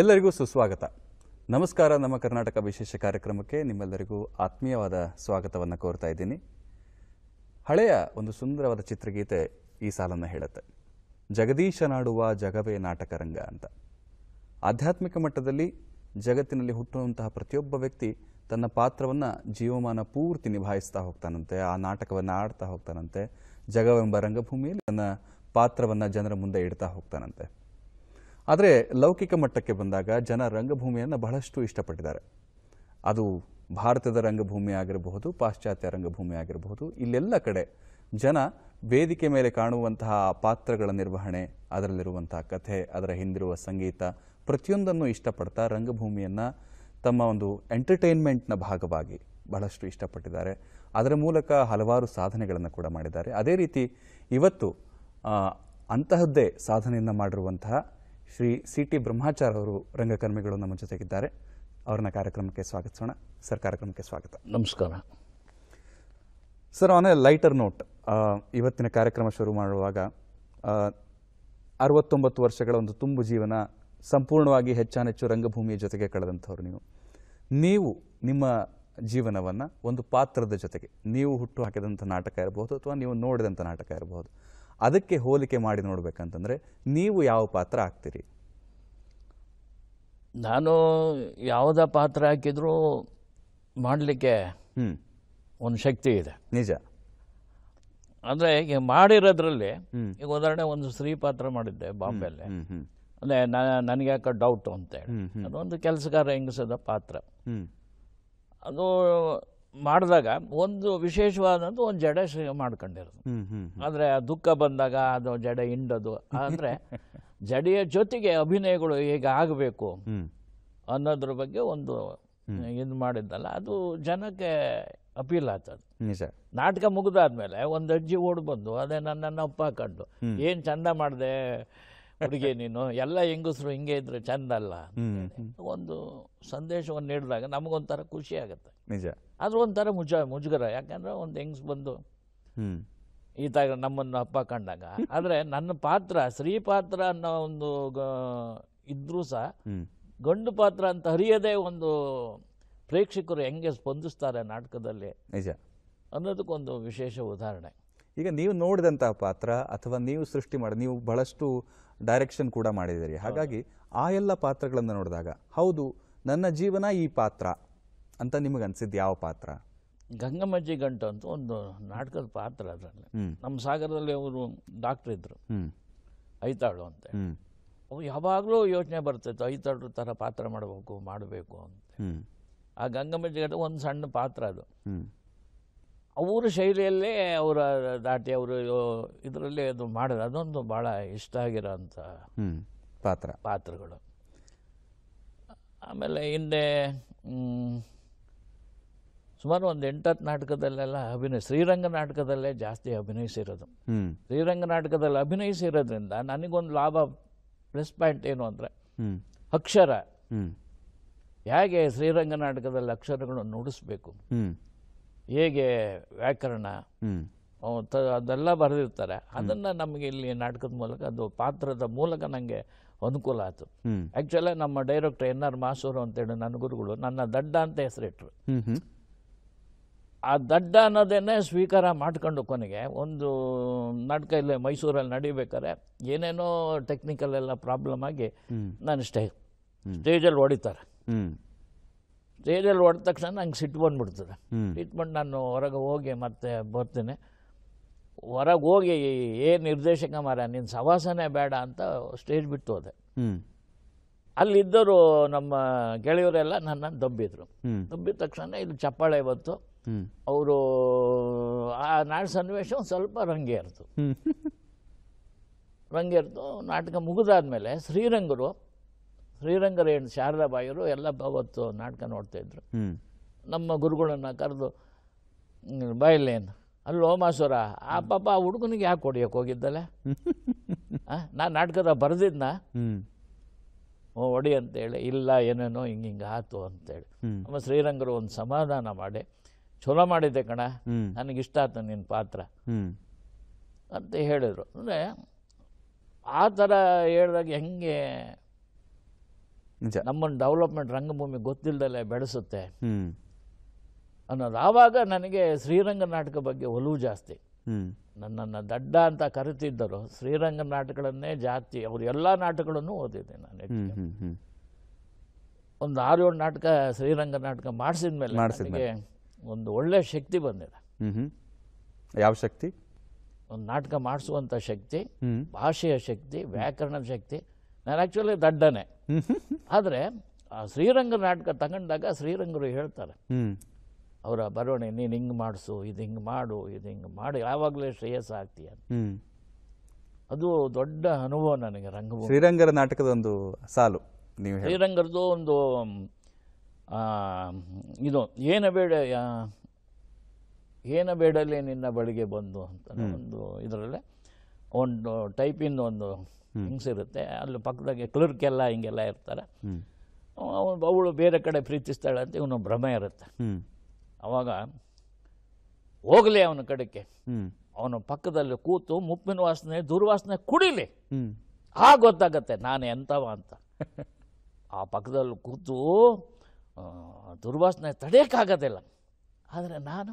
ಎಲ್ಲರಿಗೂ ಸುಸ್ವಾಗತ ನಮಸ್ಕಾರ ನಮ್ಮ ಕರ್ನಾಟಕ ವಿಶೇಷ ಕಾರ್ಯಕ್ರಮಕ್ಕೆ ನಿಮ್ಮೆಲ್ಲರಿಗೂ ಆತ್ಮೀಯವಾದ ಸ್ವಾಗತವನ್ನು ಕೋರ್ತಾ ಇದ್ದೀನಿ ಹಳೆಯ ಒಂದು ಸುಂದರವಾದ ಚಿತ್ರಗೀತೆ ಈ ಸಾಲನ್ನು ಹೇಳುತ್ತೆ ನಾಡುವ ಜಗವೇ ನಾಟಕ ರಂಗ ಅಂತ ಆಧ್ಯಾತ್ಮಿಕ ಮಟ್ಟದಲ್ಲಿ ಜಗತ್ತಿನಲ್ಲಿ ಹುಟ್ಟುವಂತಹ ಪ್ರತಿಯೊಬ್ಬ ವ್ಯಕ್ತಿ ತನ್ನ ಪಾತ್ರವನ್ನು ಜೀವಮಾನ ಪೂರ್ತಿ ನಿಭಾಯಿಸ್ತಾ ಹೋಗ್ತಾನಂತೆ ಆ ನಾಟಕವನ್ನು ಆಡ್ತಾ ಹೋಗ್ತಾನಂತೆ ಜಗವೆಂಬ ರಂಗಭೂಮಿಯಲ್ಲಿ ತನ್ನ ಪಾತ್ರವನ್ನು ಜನರ ಮುಂದೆ ಇಡ್ತಾ ಹೋಗ್ತಾನಂತೆ ಆದರೆ ಲೌಕಿಕ ಮಟ್ಟಕ್ಕೆ ಬಂದಾಗ ಜನ ರಂಗಭೂಮಿಯನ್ನು ಬಹಳಷ್ಟು ಇಷ್ಟಪಟ್ಟಿದ್ದಾರೆ ಅದು ಭಾರತದ ರಂಗಭೂಮಿ ಆಗಿರಬಹುದು ಪಾಶ್ಚಾತ್ಯ ರಂಗಭೂಮಿ ಆಗಿರಬಹುದು ಇಲ್ಲೆಲ್ಲ ಕಡೆ ಜನ ವೇದಿಕೆ ಮೇಲೆ ಕಾಣುವಂತಹ ಪಾತ್ರಗಳ ನಿರ್ವಹಣೆ ಅದರಲ್ಲಿರುವಂತಹ ಕಥೆ ಅದರ ಹಿಂದಿರುವ ಸಂಗೀತ ಪ್ರತಿಯೊಂದನ್ನು ಇಷ್ಟಪಡ್ತಾ ರಂಗಭೂಮಿಯನ್ನು ತಮ್ಮ ಒಂದು ಎಂಟರ್ಟೈನ್ಮೆಂಟ್ನ ಭಾಗವಾಗಿ ಬಹಳಷ್ಟು ಇಷ್ಟಪಟ್ಟಿದ್ದಾರೆ ಅದರ ಮೂಲಕ ಹಲವಾರು ಸಾಧನೆಗಳನ್ನು ಕೂಡ ಮಾಡಿದ್ದಾರೆ ಅದೇ ರೀತಿ ಇವತ್ತು ಅಂತಹದ್ದೇ ಸಾಧನೆಯನ್ನು ಮಾಡಿರುವಂತಹ ಶ್ರೀ ಸಿ ಟಿ ಬ್ರಹ್ಮಾಚಾರ್ ಅವರು ರಂಗಕರ್ಮಿಗಳು ನಮ್ಮ ಜೊತೆಗಿದ್ದಾರೆ ಅವ್ರನ್ನ ಕಾರ್ಯಕ್ರಮಕ್ಕೆ ಸ್ವಾಗತಿಸೋಣ ಸರ್ ಕಾರ್ಯಕ್ರಮಕ್ಕೆ ಸ್ವಾಗತ ನಮಸ್ಕಾರ sir on a lighter note ಇವತ್ತಿನ ಕಾರ್ಯಕ್ರಮ ಶುರು ಮಾಡುವಾಗ ಅರವತ್ತೊಂಬತ್ತು ವರ್ಷಗಳ ಒಂದು ತುಂಬು ಜೀವನ ಸಂಪೂರ್ಣವಾಗಿ ಹೆಚ್ಚಾನೆಚ್ಚು ರಂಗಭೂಮಿಯ ಜೊತೆಗೆ ಕಳೆದಂಥವ್ರು ನೀವು ನೀವು ನಿಮ್ಮ ಜೀವನವನ್ನು ಒಂದು ಪಾತ್ರದ ಜೊತೆಗೆ ನೀವು ಹುಟ್ಟು ಹಾಕಿದಂಥ ನಾಟಕ ಇರಬಹುದು ಅಥವಾ ನೀವು ನೋಡಿದಂಥ ನಾಟಕ ಇರಬಹುದು ಅದಕ್ಕೆ ಹೋಲಿಕೆ ಮಾಡಿ ನೋಡಬೇಕಂತಂದರೆ ನೀವು ಯಾವ ಪಾತ್ರ ಆಗ್ತೀರಿ ನಾನು ಯಾವುದ ಪಾತ್ರ ಹಾಕಿದರೂ ಮಾಡಲಿಕ್ಕೆ ಒಂದು ಶಕ್ತಿ ಇದೆ ನಿಜ ಅಂದರೆ ಈಗ ಮಾಡಿರೋದ್ರಲ್ಲಿ ಈಗ ಉದಾಹರಣೆ ಒಂದು ಸ್ತ್ರೀ ಪಾತ್ರ ಮಾಡಿದ್ದೆ ಬಾಂಬೆಯಲ್ಲಿ ಅಂದರೆ ನನಗೆ ಯಾಕೆ ಡೌಟು ಅಂತೇಳಿ ಅದೊಂದು ಕೆಲಸಗಾರ ಹೆಂಗಸದ ಪಾತ್ರ ಅದು ಮಾಡಿದಾಗ ಒಂದು ವಿಶೇಷವಾದಂಥ ಒಂದು ಜಡೆ ಮಾಡ್ಕೊಂಡಿರೋದು ಆ ದುಃಖ ಬಂದಾಗ ಅದು ಜಡೆ ಹಿಂಡೋದು ಅಂದರೆ ಜಡೆಯ ಜೊತೆಗೆ ಅಭಿನಯಗಳು ಹೇಗೆ ಆಗಬೇಕು ಅನ್ನೋದ್ರ ಬಗ್ಗೆ ಒಂದು ಇದು ಮಾಡಿದ್ದಲ್ಲ ಅದು ಜನಕ್ಕೆ ಅಪೀಲ್ ಆಗ್ತದೆ ನಾಟಕ ಮುಗ್ದಾದ್ಮೇಲೆ ಒಂದು ಅಜ್ಜಿ ಓಡ್ಬಂದು ಬಂದು ಅದೇ ನನ್ನನ್ನು ಅಪ್ಪ ಕಂಡು ಏನು ಚಂದ ಮಾಡಿದೆ ಹುಡುಗಿ ನೀನು ಎಲ್ಲ ಹೆಂಗಸರು ಹಿಂಗೆ ಇದ್ರೆ ಚಂದ ಅಲ್ಲ ಒಂದು ಸಂದೇಶವನ್ನು ನೀಡಿದಾಗ ನಮಗೊಂಥರ ಖುಷಿ ಆಗುತ್ತೆ ನಿಜ ಆದರೂ ಒಂಥರ ಮುಜ ಮುಜುಗರ ಯಾಕಂದ್ರೆ ಒಂದು ಹೆಂಗ್ಸ್ ಬಂದು ಈತಾಗ ನಮ್ಮನ್ನು ಅಪ್ಪ ಕಂಡಾಗ ಆದರೆ ನನ್ನ ಪಾತ್ರ ಸ್ತ್ರೀ ಪಾತ್ರ ಅನ್ನೋ ಒಂದು ಇದ್ರೂ ಸಹ ಗಂಡು ಪಾತ್ರ ಅಂತ ಹರಿಯದೇ ಒಂದು ಪ್ರೇಕ್ಷಕರು ಹೆಂಗೆ ಸ್ಪಂದಿಸ್ತಾರೆ ನಾಟಕದಲ್ಲಿ ನಿಜ ಅನ್ನೋದಕ್ಕೊಂದು ವಿಶೇಷ ಉದಾಹರಣೆ ಈಗ ನೀವು ನೋಡಿದಂತಹ ಪಾತ್ರ ಅಥವಾ ನೀವು ಸೃಷ್ಟಿ ಮಾಡಿ ನೀವು ಬಹಳಷ್ಟು ಡೈರೆಕ್ಷನ್ ಕೂಡ ಮಾಡಿದ್ದೀರಿ ಹಾಗಾಗಿ ಆ ಎಲ್ಲ ಪಾತ್ರಗಳನ್ನು ನೋಡಿದಾಗ ಹೌದು ನನ್ನ ಜೀವನ ಈ ಪಾತ್ರ ಅಂತ ನಿಮಗೆ ಅನಿಸಿದ್ದು ಯಾವ ಪಾತ್ರ ಗಂಗಮ್ಮಜ್ಜಿ ಗಂಟು ಅಂತ ಒಂದು ನಾಟಕದ ಪಾತ್ರ ಅದರಲ್ಲಿ ನಮ್ಮ ಸಾಗರದಲ್ಲಿ ಅವರು ಡಾಕ್ಟರ್ ಇದ್ರು ಐತಾಳು ಅಂತ ಅವು ಯಾವಾಗಲೂ ಯೋಚನೆ ಬರ್ತಿತ್ತು ಐತಾಳು ಥರ ಪಾತ್ರ ಮಾಡಬೇಕು ಮಾಡಬೇಕು ಅಂತ ಆ ಗಂಗಮ್ಮಜ್ಜಿ ಗಂಟು ಒಂದು ಸಣ್ಣ ಪಾತ್ರ ಅದು ಅವರ ಶೈಲಿಯಲ್ಲೇ ಅವರ ದಾಟಿ ಅವರು ಇದರಲ್ಲೇ ಅದು ಮಾಡೋದು ಅದೊಂದು ಭಾಳ ಇಷ್ಟ ಆಗಿರೋಂಥ ಪಾತ್ರ ಪಾತ್ರಗಳು ಆಮೇಲೆ ಹಿಂದೆ ಸುಮಾರು ಒಂದು ಎಂಟತ್ತು ನಾಟಕದಲ್ಲೆಲ್ಲ ಅಭಿನಯ ಶ್ರೀರಂಗ ನಾಟಕದಲ್ಲೇ ಜಾಸ್ತಿ ಅಭಿನಯಿಸಿರೋದು ಶ್ರೀರಂಗ ನಾಟಕದಲ್ಲಿ ಅಭಿನಯಿಸಿರೋದ್ರಿಂದ ನನಗೊಂದು ಲಾಭ ಪ್ಲಸ್ ಪಾಯಿಂಟ್ ಏನು ಅಂದರೆ ಅಕ್ಷರ ಹೇಗೆ ಶ್ರೀರಂಗ ನಾಟಕದಲ್ಲಿ ಅಕ್ಷರಗಳನ್ನು ನುಡಿಸ್ಬೇಕು ಹೇಗೆ ವ್ಯಾಕರಣ ಅದೆಲ್ಲ ಬರೆದಿರ್ತಾರೆ ಅದನ್ನು ನಮಗೆ ಇಲ್ಲಿ ನಾಟಕದ ಮೂಲಕ ಅದು ಪಾತ್ರದ ಮೂಲಕ ನನಗೆ ಅನುಕೂಲ ಆಯಿತು ಆ್ಯಕ್ಚುಲಿ ನಮ್ಮ ಡೈರೆಕ್ಟರ್ ಎನ್ ಆರ್ ಮಾಸೂರು ಅಂತೇಳಿ ನನ್ನ ಗುರುಗಳು ನನ್ನ ದಡ್ಡ ಅಂತ ಹೆಸರಿಟ್ರು ಆ ದಡ್ಡ ಅನ್ನೋದನ್ನೇ ಸ್ವೀಕಾರ ಮಾಡ್ಕೊಂಡು ಕೊನೆಗೆ ಒಂದು ನಾಟಕ ಇಲ್ಲೇ ಮೈಸೂರಲ್ಲಿ ನಡಿಬೇಕಾದ್ರೆ ಏನೇನೋ ಟೆಕ್ನಿಕಲ್ ಎಲ್ಲ ಪ್ರಾಬ್ಲಮ್ ಆಗಿ ನಾನು ಸ್ಟೇ ಸ್ಟೇಜಲ್ಲಿ ಹೊಡಿತಾರೆ ಸ್ಟೇಜಲ್ಲಿ ಹೊಡೆದ ತಕ್ಷಣ ನಂಗೆ ಸಿಟ್ಟು ಬಂದುಬಿಡ್ತದೆ ಸಿಟ್ಟು ಬಂದು ನಾನು ಹೊರಗೆ ಹೋಗಿ ಮತ್ತೆ ಬರ್ತೀನಿ ಹೊರಗೆ ಹೋಗಿ ಏ ನಿರ್ದೇಶಕ ಮಾರ ನಿನ್ನ ಸವಾಸನೇ ಬೇಡ ಅಂತ ಸ್ಟೇಜ್ ಬಿಟ್ಟು ಹೋದೆ ಅಲ್ಲಿದ್ದರು ನಮ್ಮ ಗೆಳೆಯರೆಲ್ಲ ನನ್ನನ್ನು ದಬ್ಬಿದ್ರು ದಬ್ಬಿದ ತಕ್ಷಣ ಇಲ್ಲಿ ಚಪ್ಪಾಳೆ ಬಂತು ಅವರು ಆ ನಾಟಕ ಸನ್ನಿವೇಶ ಒಂದು ಸ್ವಲ್ಪ ರಂಗೇರ್ತು ಇರ್ತು ನಾಟಕ ಮುಗಿದಾದ್ಮೇಲೆ ಶ್ರೀರಂಗರು ಶಾರದಾ ಶಾರದಾಬಾಯಿಯರು ಎಲ್ಲ ಅವತ್ತು ನಾಟಕ ನೋಡ್ತಾಯಿದ್ರು ನಮ್ಮ ಗುರುಗಳನ್ನು ಕರೆದು ಬಯಲೇನು ಅಲ್ಲೋ ಮಾಸೂರ ಆ ಪಾಪ ಆ ಹುಡುಗನಿಗೆ ಯಾಕೆ ಹೊಡಿಯೋಕೆ ಹೋಗಿದ್ದಲ್ಲ ನಾನು ನಾಟಕದ ಬರೆದಿದ್ನ ಒಡಿ ಅಂತೇಳಿ ಇಲ್ಲ ಏನೇನೋ ಹಿಂಗೆ ಹಿಂಗೆ ಆತು ಅಂತೇಳಿ ನಮ್ಮ ಶ್ರೀರಂಗರು ಒಂದು ಸಮಾಧಾನ ಮಾಡಿ ಚಲೋ ಮಾಡಿದ್ದೆ ಕಣ ಇಷ್ಟ ಆಯ್ತು ನಿನ್ನ ಪಾತ್ರ ಅಂತ ಹೇಳಿದರು ಅಂದರೆ ಆ ಥರ ಹೇಳಿದಾಗ ಹೆಂಗೆ ನಮ್ಮನ್ನು ಡೆವಲಪ್ಮೆಂಟ್ ರಂಗಭೂಮಿ ಗೊತ್ತಿಲ್ಲದಲ್ಲೇ ಬೆಳೆಸುತ್ತೆ ಅನ್ನೋದು ಆವಾಗ ನನಗೆ ಶ್ರೀರಂಗ ನಾಟಕ ಬಗ್ಗೆ ಒಲವು ಜಾಸ್ತಿ ನನ್ನನ್ನು ದಡ್ಡ ಅಂತ ಕರಿತಿದ್ದರು ಶ್ರೀರಂಗ ನಾಟಕಗಳನ್ನೇ ಜಾತಿ ಅವರು ಎಲ್ಲ ನಾಟಕಗಳನ್ನು ಓದಿದ್ದೆ ನಾನು ಒಂದು ಆರು ಏಳು ನಾಟಕ ಶ್ರೀರಂಗ ನಾಟಕ ಮಾಡಿಸಿದ ಮೇಲೆ ಒಂದು ಒಳ್ಳೆ ಶಕ್ತಿ ಬಂದಿದೆ ಯಾವ ಶಕ್ತಿ ಒಂದು ನಾಟಕ ಮಾಡಿಸುವಂಥ ಶಕ್ತಿ ಭಾಷೆಯ ಶಕ್ತಿ ವ್ಯಾಕರಣದ ಶಕ್ತಿ ನಾನು ಆ್ಯಕ್ಚುಲಿ ದಡ್ಡನೆ ಆದರೆ ಶ್ರೀರಂಗ ನಾಟಕ ತಗೊಂಡಾಗ ಶ್ರೀರಂಗರು ಹೇಳ್ತಾರೆ ಅವರ ಬರೋಣೆ ನೀನು ಹಿಂಗೆ ಮಾಡಿಸು ಇದು ಹಿಂಗೆ ಮಾಡು ಇದು ಹಿಂಗೆ ಮಾಡು ಯಾವಾಗಲೇ ಶ್ರೇಯಸ್ ಆಗ್ತೀಯ ಅದು ದೊಡ್ಡ ಅನುಭವ ನನಗೆ ರಂಗಭೂಮಿ ಶ್ರೀರಂಗರ ನಾಟಕದ ಒಂದು ಸಾಲು ನೀವು ಶ್ರೀರಂಗರದು ಒಂದು ಇದು ಏನ ಬೇಡ ಏನ ಬೇಡಲ್ಲೇ ನಿನ್ನ ಬಳಿಗೆ ಬಂದು ಅಂತ ಒಂದು ಇದರಲ್ಲೇ ಒಂದು ಟೈಪಿಂದ ಒಂದು ಹಿಂಗ್ಸ್ ಇರುತ್ತೆ ಅಲ್ಲಿ ಪಕ್ಕದಾಗೆ ಎಲ್ಲ ಹಿಂಗೆಲ್ಲ ಇರ್ತಾರೆ ಅವನು ಅವಳು ಬೇರೆ ಕಡೆ ಪ್ರೀತಿಸ್ತಾಳೆ ಅಂತ ಇವನು ಭ್ರಮೆ ಇರುತ್ತೆ ಅವಾಗ ಹೋಗಲಿ ಅವನ ಕಡೆಗೆ ಅವನು ಪಕ್ಕದಲ್ಲಿ ಕೂತು ಮುಪ್ಪಿನ ವಾಸನೆ ದುರ್ವಾಸನೆ ಕುಡಿಲಿ ಆ ಗೊತ್ತಾಗತ್ತೆ ನಾನು ಎಂಥವ ಅಂತ ಆ ಪಕ್ಕದಲ್ಲಿ ಕೂತು ದುರ್ವಾಸನೆ ತಡೆಯೋಕ್ಕಾಗೋದಿಲ್ಲ ಆದರೆ ನಾನು